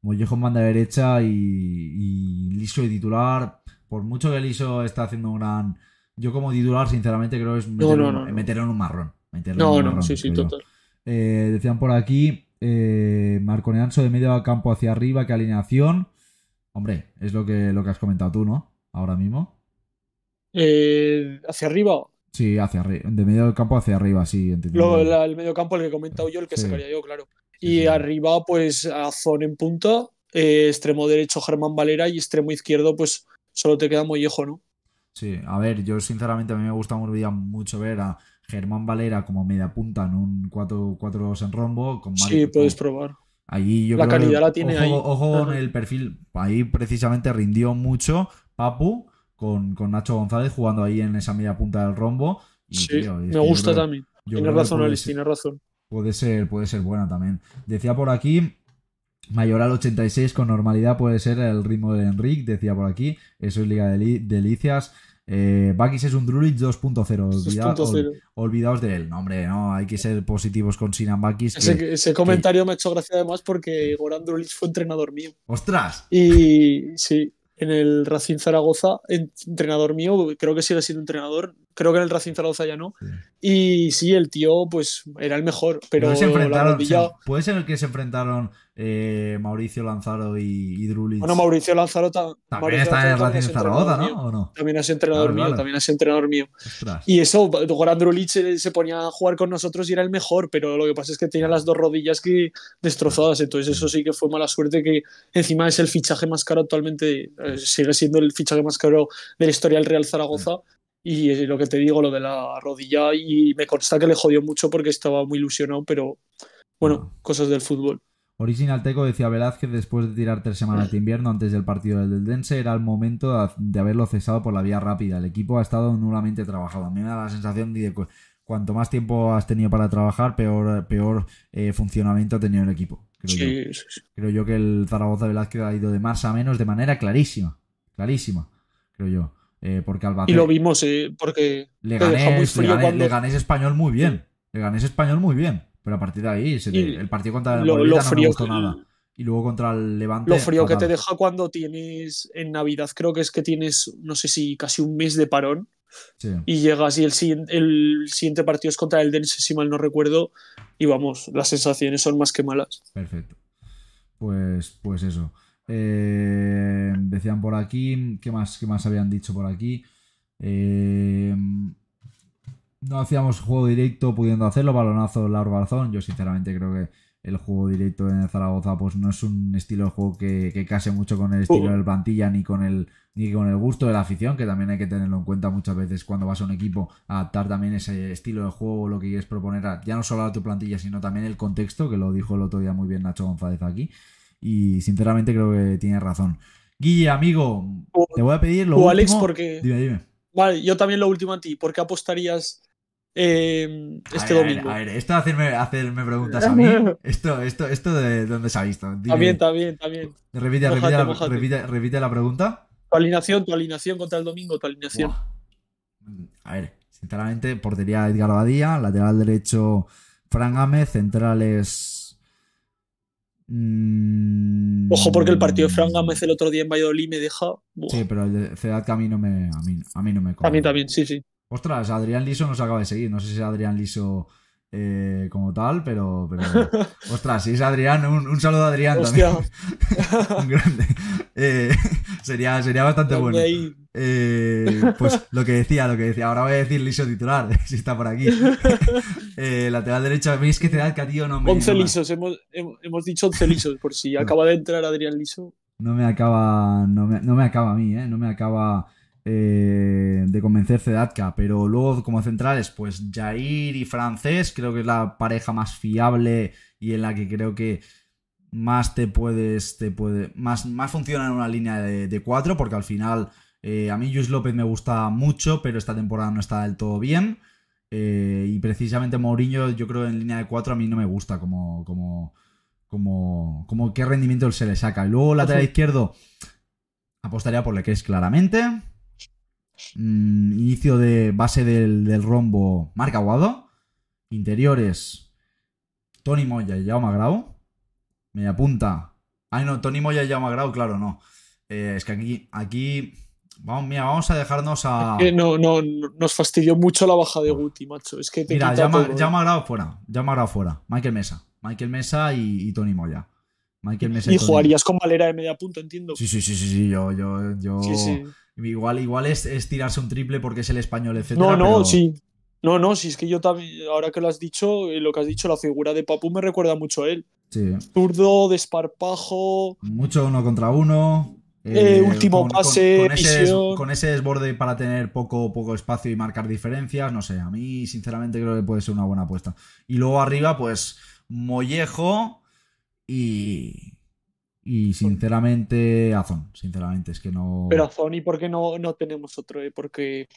Mollejo en banda derecha y, y Liso de titular. Por mucho que Liso está haciendo un gran, yo como titular, sinceramente, creo que es Meterlo en un marrón. no, no, sí, sí, total. Eh, decían por aquí, eh, Neanso de medio campo hacia arriba, qué alineación. Hombre, es lo que, lo que has comentado tú, ¿no? Ahora mismo. Eh, ¿Hacia arriba? Sí, hacia arriba. De medio campo hacia arriba, sí. el medio campo, el que he comentado yo, el que sacaría yo, claro. Y arriba, pues, Azón en punta, eh, extremo derecho Germán Valera y extremo izquierdo, pues, solo te queda Muy Mollejo, ¿no? Sí, a ver, yo sinceramente a mí me gusta mucho ver a Germán Valera como media punta en un 4 2 en rombo. sí, puedes probar. Allí yo la calidad la tiene ahí. Ojo con el perfil. Ahí precisamente rindió mucho Papu con, Nacho González jugando ahí en esa media punta del rombo. sí, me gusta también. Tiene razón, Alex, tiene razón. Puede ser, puede ser buena también. Decía por aquí Mayor al 86 con normalidad puede ser el ritmo de Enrique. decía por aquí. Eso es Liga de Delicias. Eh, Bakis es un Druid 2.0. Olvida, olvidaos de él. No, hay que ser positivos con Sinan Bakis. Ese, comentario me ha hecho gracia además porque Goran Drulich fue entrenador mío. ¡Ostras! Y sí, en el Racing Zaragoza, entrenador mío, creo que sigue siendo entrenador, creo que en el Racing Zaragoza ya no. Y sí, el tío, pues era el mejor, pero Puede ser el que se enfrentaron eh, Mauricio Lanzaro y, y Bueno, Mauricio Lanzaro también está en el Racing Zaragoza, ¿no? También es entrenador mío, también es entrenador mío. Y eso, Goran se, ponía a jugar con nosotros y era el mejor, pero lo que pasa es que tenía las dos rodillas que destrozadas, entonces eso sí que fue mala suerte que encima es el fichaje más caro actualmente, eh, sigue siendo el fichaje más caro de la historia del Real Zaragoza. Y lo que te digo, lo de la rodilla, y me consta que le jodió mucho porque estaba muy ilusionado, pero bueno, cosas del fútbol. Original Teco decía Velázquez después de tirar tres semanas de invierno antes del partido del Dense era el momento de haberlo cesado por la vía rápida. El equipo ha estado nulamente trabajado. A mí me da la sensación de que cuanto más tiempo has tenido para trabajar, peor, peor eh, funcionamiento ha tenido el equipo. Creo, yo. creo yo que el Zaragoza Velázquez ha ido de más a menos de manera clarísima. Clarísima, creo yo. Eh, porque Albacete. Y lo vimos, eh, porque le gané español muy bien. Le gané español muy bien. Pero a partir de ahí, el partido contra el lo, no frío gustó nada. Y luego contra el Levante. Lo frío que te deja cuando tienes en Navidad, creo que es que tienes, no sé si casi un mes de parón. Y llegas y el, el siguiente partido es contra el Dense, si mal no recuerdo. Y vamos, las sensaciones son más que malas. Perfecto. Pues, pues eso. Eh, decían por aquí, ¿qué más, más habían dicho por aquí? Eh, no hacíamos juego directo pudiendo hacerlo, balonazo, Laura Barzón. Yo sinceramente creo que el juego directo en Zaragoza pues no es un estilo de juego que, case mucho con el estilo de uh. del plantilla ni con el ni con el gusto de la afición, que también hay que tenerlo en cuenta muchas veces cuando vas a un equipo, adaptar también ese estilo de juego, lo que quieres proponer, ya no solo a tu plantilla, sino también el contexto, que lo dijo el otro día muy bien Nacho González aquí. Y sinceramente creo que tiene razón. Guille, amigo, te voy a pedir lo último. porque. Dime, dime. Vale, yo también lo último a ti. ¿Por qué apostarías em, este domingo? A ver, esto de hacerme, preguntas a mí. Esto, esto, de dónde se ha visto. También, también, también. Repite, La, pregunta. Tu alineación, tu alineación contra el domingo, tu alineación. A ver, sinceramente, portería Edgar Badía, lateral derecho Fran Gámez, centrales Mm. Ojo, porque el partido de Fran Gámez el otro día en Valladolid me deja. Sí, pero el de Cedat que a mí no me, a mí, no me A mí también, sí, sí. Ostras, Adrián Liso nos acaba de seguir. No sé si Adrián Liso eh, como tal, pero, pero... Ostras, si es Adrián, un, saludo a Adrián también. un eh, sería, sería bastante bueno. Eh, pues lo que decía, lo que decía. Ahora voy a decir liso titular, si está por aquí. lateral derecho, veis que da que tío no me. 11 lisos, hemos, dicho 11 lisos, por si acaba de entrar Adrián Liso. No me acaba, no me, no me acaba a mí, ¿eh? No me acaba eh, de convencerse de Atka. Pero luego, como centrales, pues Jair y Francés, creo que es la pareja más fiable y en la que creo que más te puedes. Te puede, más, más funciona en una línea de, de cuatro, porque al final. Eh, a mí Luis López me gusta mucho, pero esta temporada no está del todo bien. Eh, y precisamente Mourinho, yo creo en línea de 4 a mí no me gusta como, como, como, como qué rendimiento se le saca. Y luego lateral izquierdo, apostaría por la es claramente. Mm, inicio de base del, rombo marca Aguado. Interiores Tony Moya y Jaume Grau. Me apunta Ay, no, Tony Moya y Jaume Grau, claro, no. Eh, es que aquí, aquí Vamos, mira, vamos a dejarnos a. no, no, nos fastidió mucho la baja de Guti, macho. Es que Mira, llama, ¿eh? fuera. Llama fuera. Michael Mesa. Michael Mesa y, y Tony Moya y jugarías con Valera de media punta, entiendo. Sí, sí, sí, sí, yo, Igual, igual es, tirarse un triple porque es el español, etc. No, no, sí. No, no, sí es que yo también, ahora que lo has dicho, eh, lo que has dicho, la figura de Papu me recuerda mucho a él. Sí. Zurdo, desparpajo. Mucho uno contra uno. Eh, eh, último pase, con, ese, desborde para tener poco, poco espacio y marcar diferencias. No sé, a mí sinceramente creo que puede ser una buena apuesta. Y luego arriba, pues Mollejo, y, y sinceramente Azón, sinceramente es que no... Pero Azón, ¿y por qué no, no tenemos otro? Eh? Porque...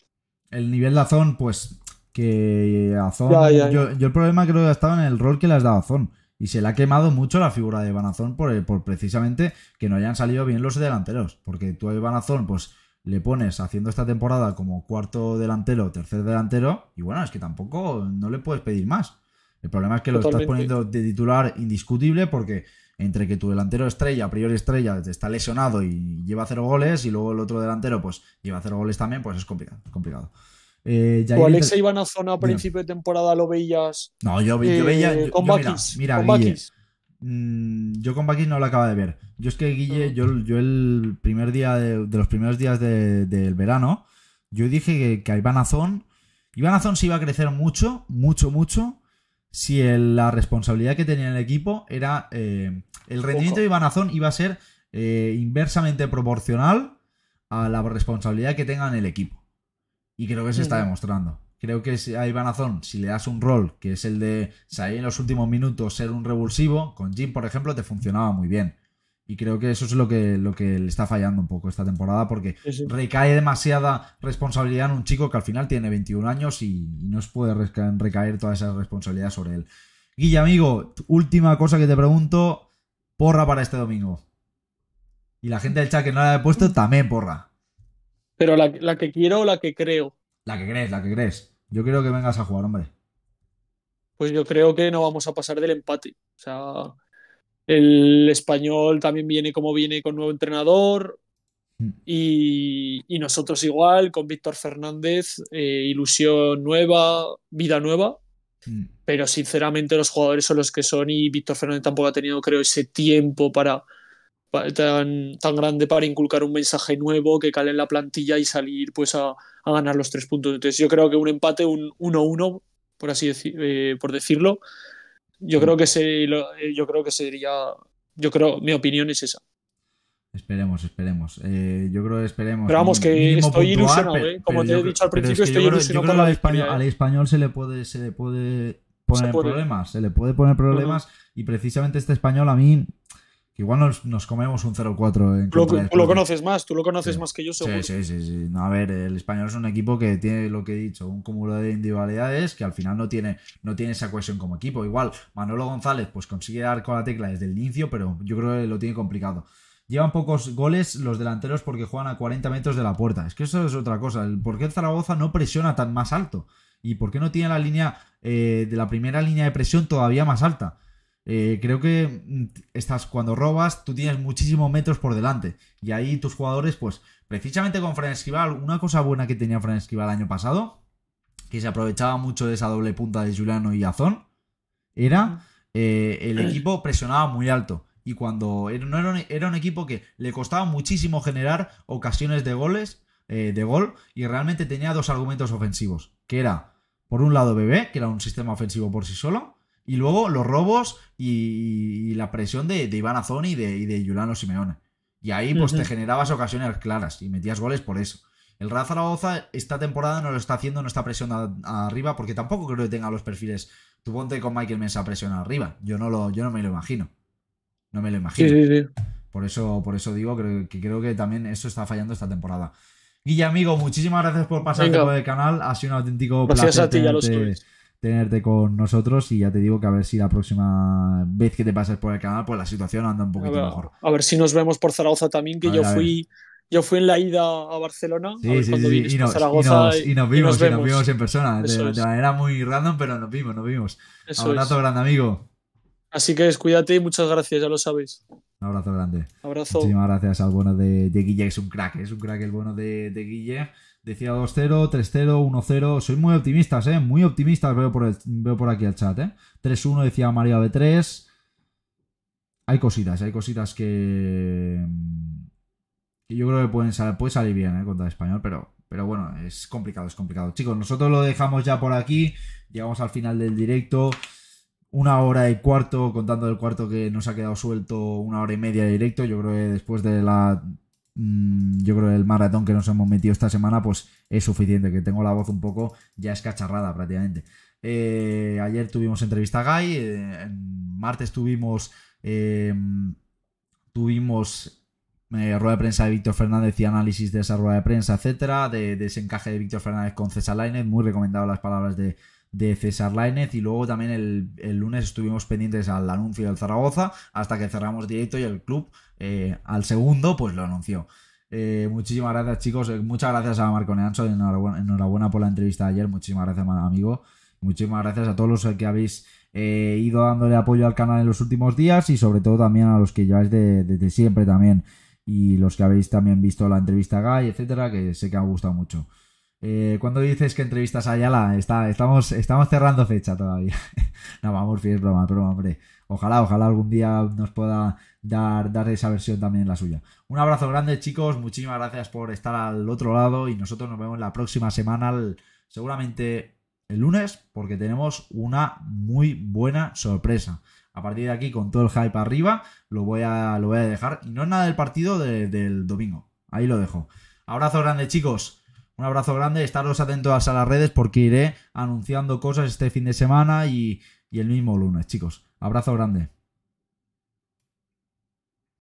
El nivel de Azón, pues que Azón... Yo, el problema creo que ha estado en el rol que le has dado a Azón. Y se le ha quemado mucho la figura de Banazón por, eh, por precisamente que no hayan salido bien los delanteros. Porque tú a Banazón, pues le pones haciendo esta temporada como cuarto delantero, tercer delantero, y bueno, es que tampoco no le puedes pedir más. El problema es que lo estás poniendo de titular indiscutible porque entre que tu delantero estrella, a priori estrella, está lesionado y lleva cero goles y luego el otro delantero pues lleva cero goles también, pues es complicado. complicado. Eh, o a zona principio de temporada, lo veías. No, yo, veía. con mira, yo con Bakis no lo acaba de ver. Yo es que Guille, yo, el primer día de, los primeros días del verano, yo dije que, a Iván Azón, se iba a crecer mucho, mucho, mucho si la responsabilidad que tenía el equipo era. Eh, el rendimiento de Azón iba a ser eh, inversamente proporcional a la responsabilidad que tenga en el equipo. Y creo que se está demostrando. Creo que a Azón si le das un rol, que es el de salir en los últimos minutos, ser un revulsivo, con Jim, por ejemplo, te funcionaba muy bien. Y creo que eso es lo que, lo que le está fallando un poco esta temporada porque recae demasiada responsabilidad en un chico que al final tiene 21 años y, no puede recaer, toda esa responsabilidad sobre él. Guilla, amigo, última cosa que te pregunto, porra para este domingo. Y la gente del chat que no la ha puesto, también porra. Pero la, la que quiero o la que creo. La que crees, la que crees. Yo creo que vengas a jugar, hombre. Pues yo creo que no vamos a pasar del empate. O sea, el español también viene como viene con nuevo entrenador. Mm. Y, nosotros igual, con Víctor Fernández, eh, ilusión nueva, vida nueva. Mm. Pero sinceramente los jugadores son los que son y Víctor Fernández tampoco ha tenido, creo, ese tiempo para, tan, tan, grande para inculcar un mensaje nuevo que cale en la plantilla y salir pues a, ganar los tres puntos. Entonces yo creo que un empate, un 1-1, por así eh, por decirlo, eh, yo creo que se, yo creo que sería, yo creo, mi opinión es esa. Esperemos, esperemos. Eh, yo creo que esperemos. Pero vamos, que estoy ilusionado, ¿eh? Como te he dicho al principio, estoy ilusionado al, español, al español, se le puede, se le puede poner problemas. Se le puede poner problemas. Y precisamente este español a mí Igual nos, comemos un 0-4 en tú, lo conoces más, tú lo conoces más que yo, seguro. Sí, sí, sí, a ver, el español es un equipo que tiene lo que he dicho, un cúmulo de individualidades que al final no tiene, no tiene esa cohesión como equipo. Igual, Manolo González, pues consigue dar con la tecla desde el inicio, pero yo creo que lo tiene complicado. Llevan pocos goles los delanteros porque juegan a 40 metros de la puerta. Es que eso es otra cosa. ¿Por qué Zaragoza no presiona tan más alto? ¿Y por qué no tiene la línea eh, de la primera línea de presión todavía más alta? Eh, creo que mm, estás cuando robas, tú tienes muchísimos metros por delante. Y ahí tus jugadores, pues, precisamente con Fran Esquival, una cosa buena que tenía Fran Esquival el año pasado, que se aprovechaba mucho de esa doble punta de Juliano y Azón, era eh, el equipo presionaba muy alto. Y cuando era, era, un, equipo que le costaba muchísimo generar ocasiones de goles, eh, de gol, y realmente tenía dos argumentos ofensivos, que era, por un lado, Bebé, que era un sistema ofensivo por sí solo, y luego los robos y, la presión de, de Iván Azón y de, Yulano Simeone. Y ahí pues te generabas ocasiones claras y metías goles por eso. El Real Zaragoza esta temporada no lo está haciendo, no está presionando arriba, porque tampoco creo que tenga los perfiles. Tu ponte con Michael Mesa presiona arriba. Yo no, lo, yo no me lo imagino. No me lo imagino. Por eso, por eso digo que creo que también eso está fallando esta temporada. Guilla, amigo, muchísimas gracias por pasar por el canal. Ha sido un auténtico gracias A ti, ya tenerte con nosotros y ya te digo que a ver si la próxima vez que te pases por el canal, pues la situación anda un poquito mejor. A ver si nos vemos por Zaragoza también, que yo fui yo fui en la ida a Barcelona y, nos, vimos, en persona, de, manera muy random, pero nos vimos, nos vimos. un abrazo grande, amigo. Así que cuídate y muchas gracias, ya lo sabéis. Un abrazo grande. Muchísimas gracias al bueno de, Guille, es un crack, es un crack el bueno de, de Guille. Decía 2-0, 3-0, 1-0. Soy muy optimistas, ¿eh? Muy optimistas veo por, veo por aquí el chat, ¿eh? 3-1 decía María B3. Hay cositas, hay cositas que... que yo creo que pueden salir, puede salir bien, ¿eh? Contra español, pero, pero bueno, es complicado, es complicado. Chicos, nosotros lo dejamos ya por aquí. Llegamos al final del directo una hora y cuarto, contando el cuarto que nos ha quedado suelto una hora y media de directo. Yo creo que después de la Mm, yo creo que el maratón que nos hemos metido esta semana, pues es suficiente, que tengo la voz un poco ya escacharrada prácticamente. Eh, ayer tuvimos entrevista a Guy, eh, en martes tuvimos, eh, tuvimos rueda de prensa de Víctor Fernández y análisis de esa rueda de prensa, etcétera, de, desencaje de Víctor Fernández con César Lainez, muy recomendado las palabras de, de César Lainez y luego también el, el lunes estuvimos pendientes al anuncio del Zaragoza hasta que cerramos directo y el club eh, al segundo pues lo anunció. Eh, muchísimas gracias chicos, eh, muchas gracias a Marco Neancho, enhorabuena, enhorabuena por la entrevista de ayer, muchísimas gracias amigo, muchísimas gracias a todos los que habéis ido dándole apoyo al canal en los últimos días y sobre todo también a los que lleváis desde siempre también y los que habéis también visto la entrevista a etcétera, que sé que ha gustado mucho. Eh, cuando dices que entrevistas a Ayala? Está, estamos, estamos cerrando fecha todavía. no, vamos, es broma, pero hombre. Ojalá, ojalá algún día nos pueda dar, esa versión también la suya. Un abrazo grande, chicos. Muchísimas gracias por estar al otro lado y nosotros nos vemos la próxima semana, seguramente el lunes, porque tenemos una muy buena sorpresa. A partir de aquí, con todo el hype arriba, lo voy a, lo voy a dejar. Y no es nada del partido del domingo. Ahí lo dejo. Abrazo grande, chicos. Un abrazo grande, estaros atentos a las redes porque iré anunciando cosas este fin de semana y, y el mismo lunes, chicos. Abrazo grande.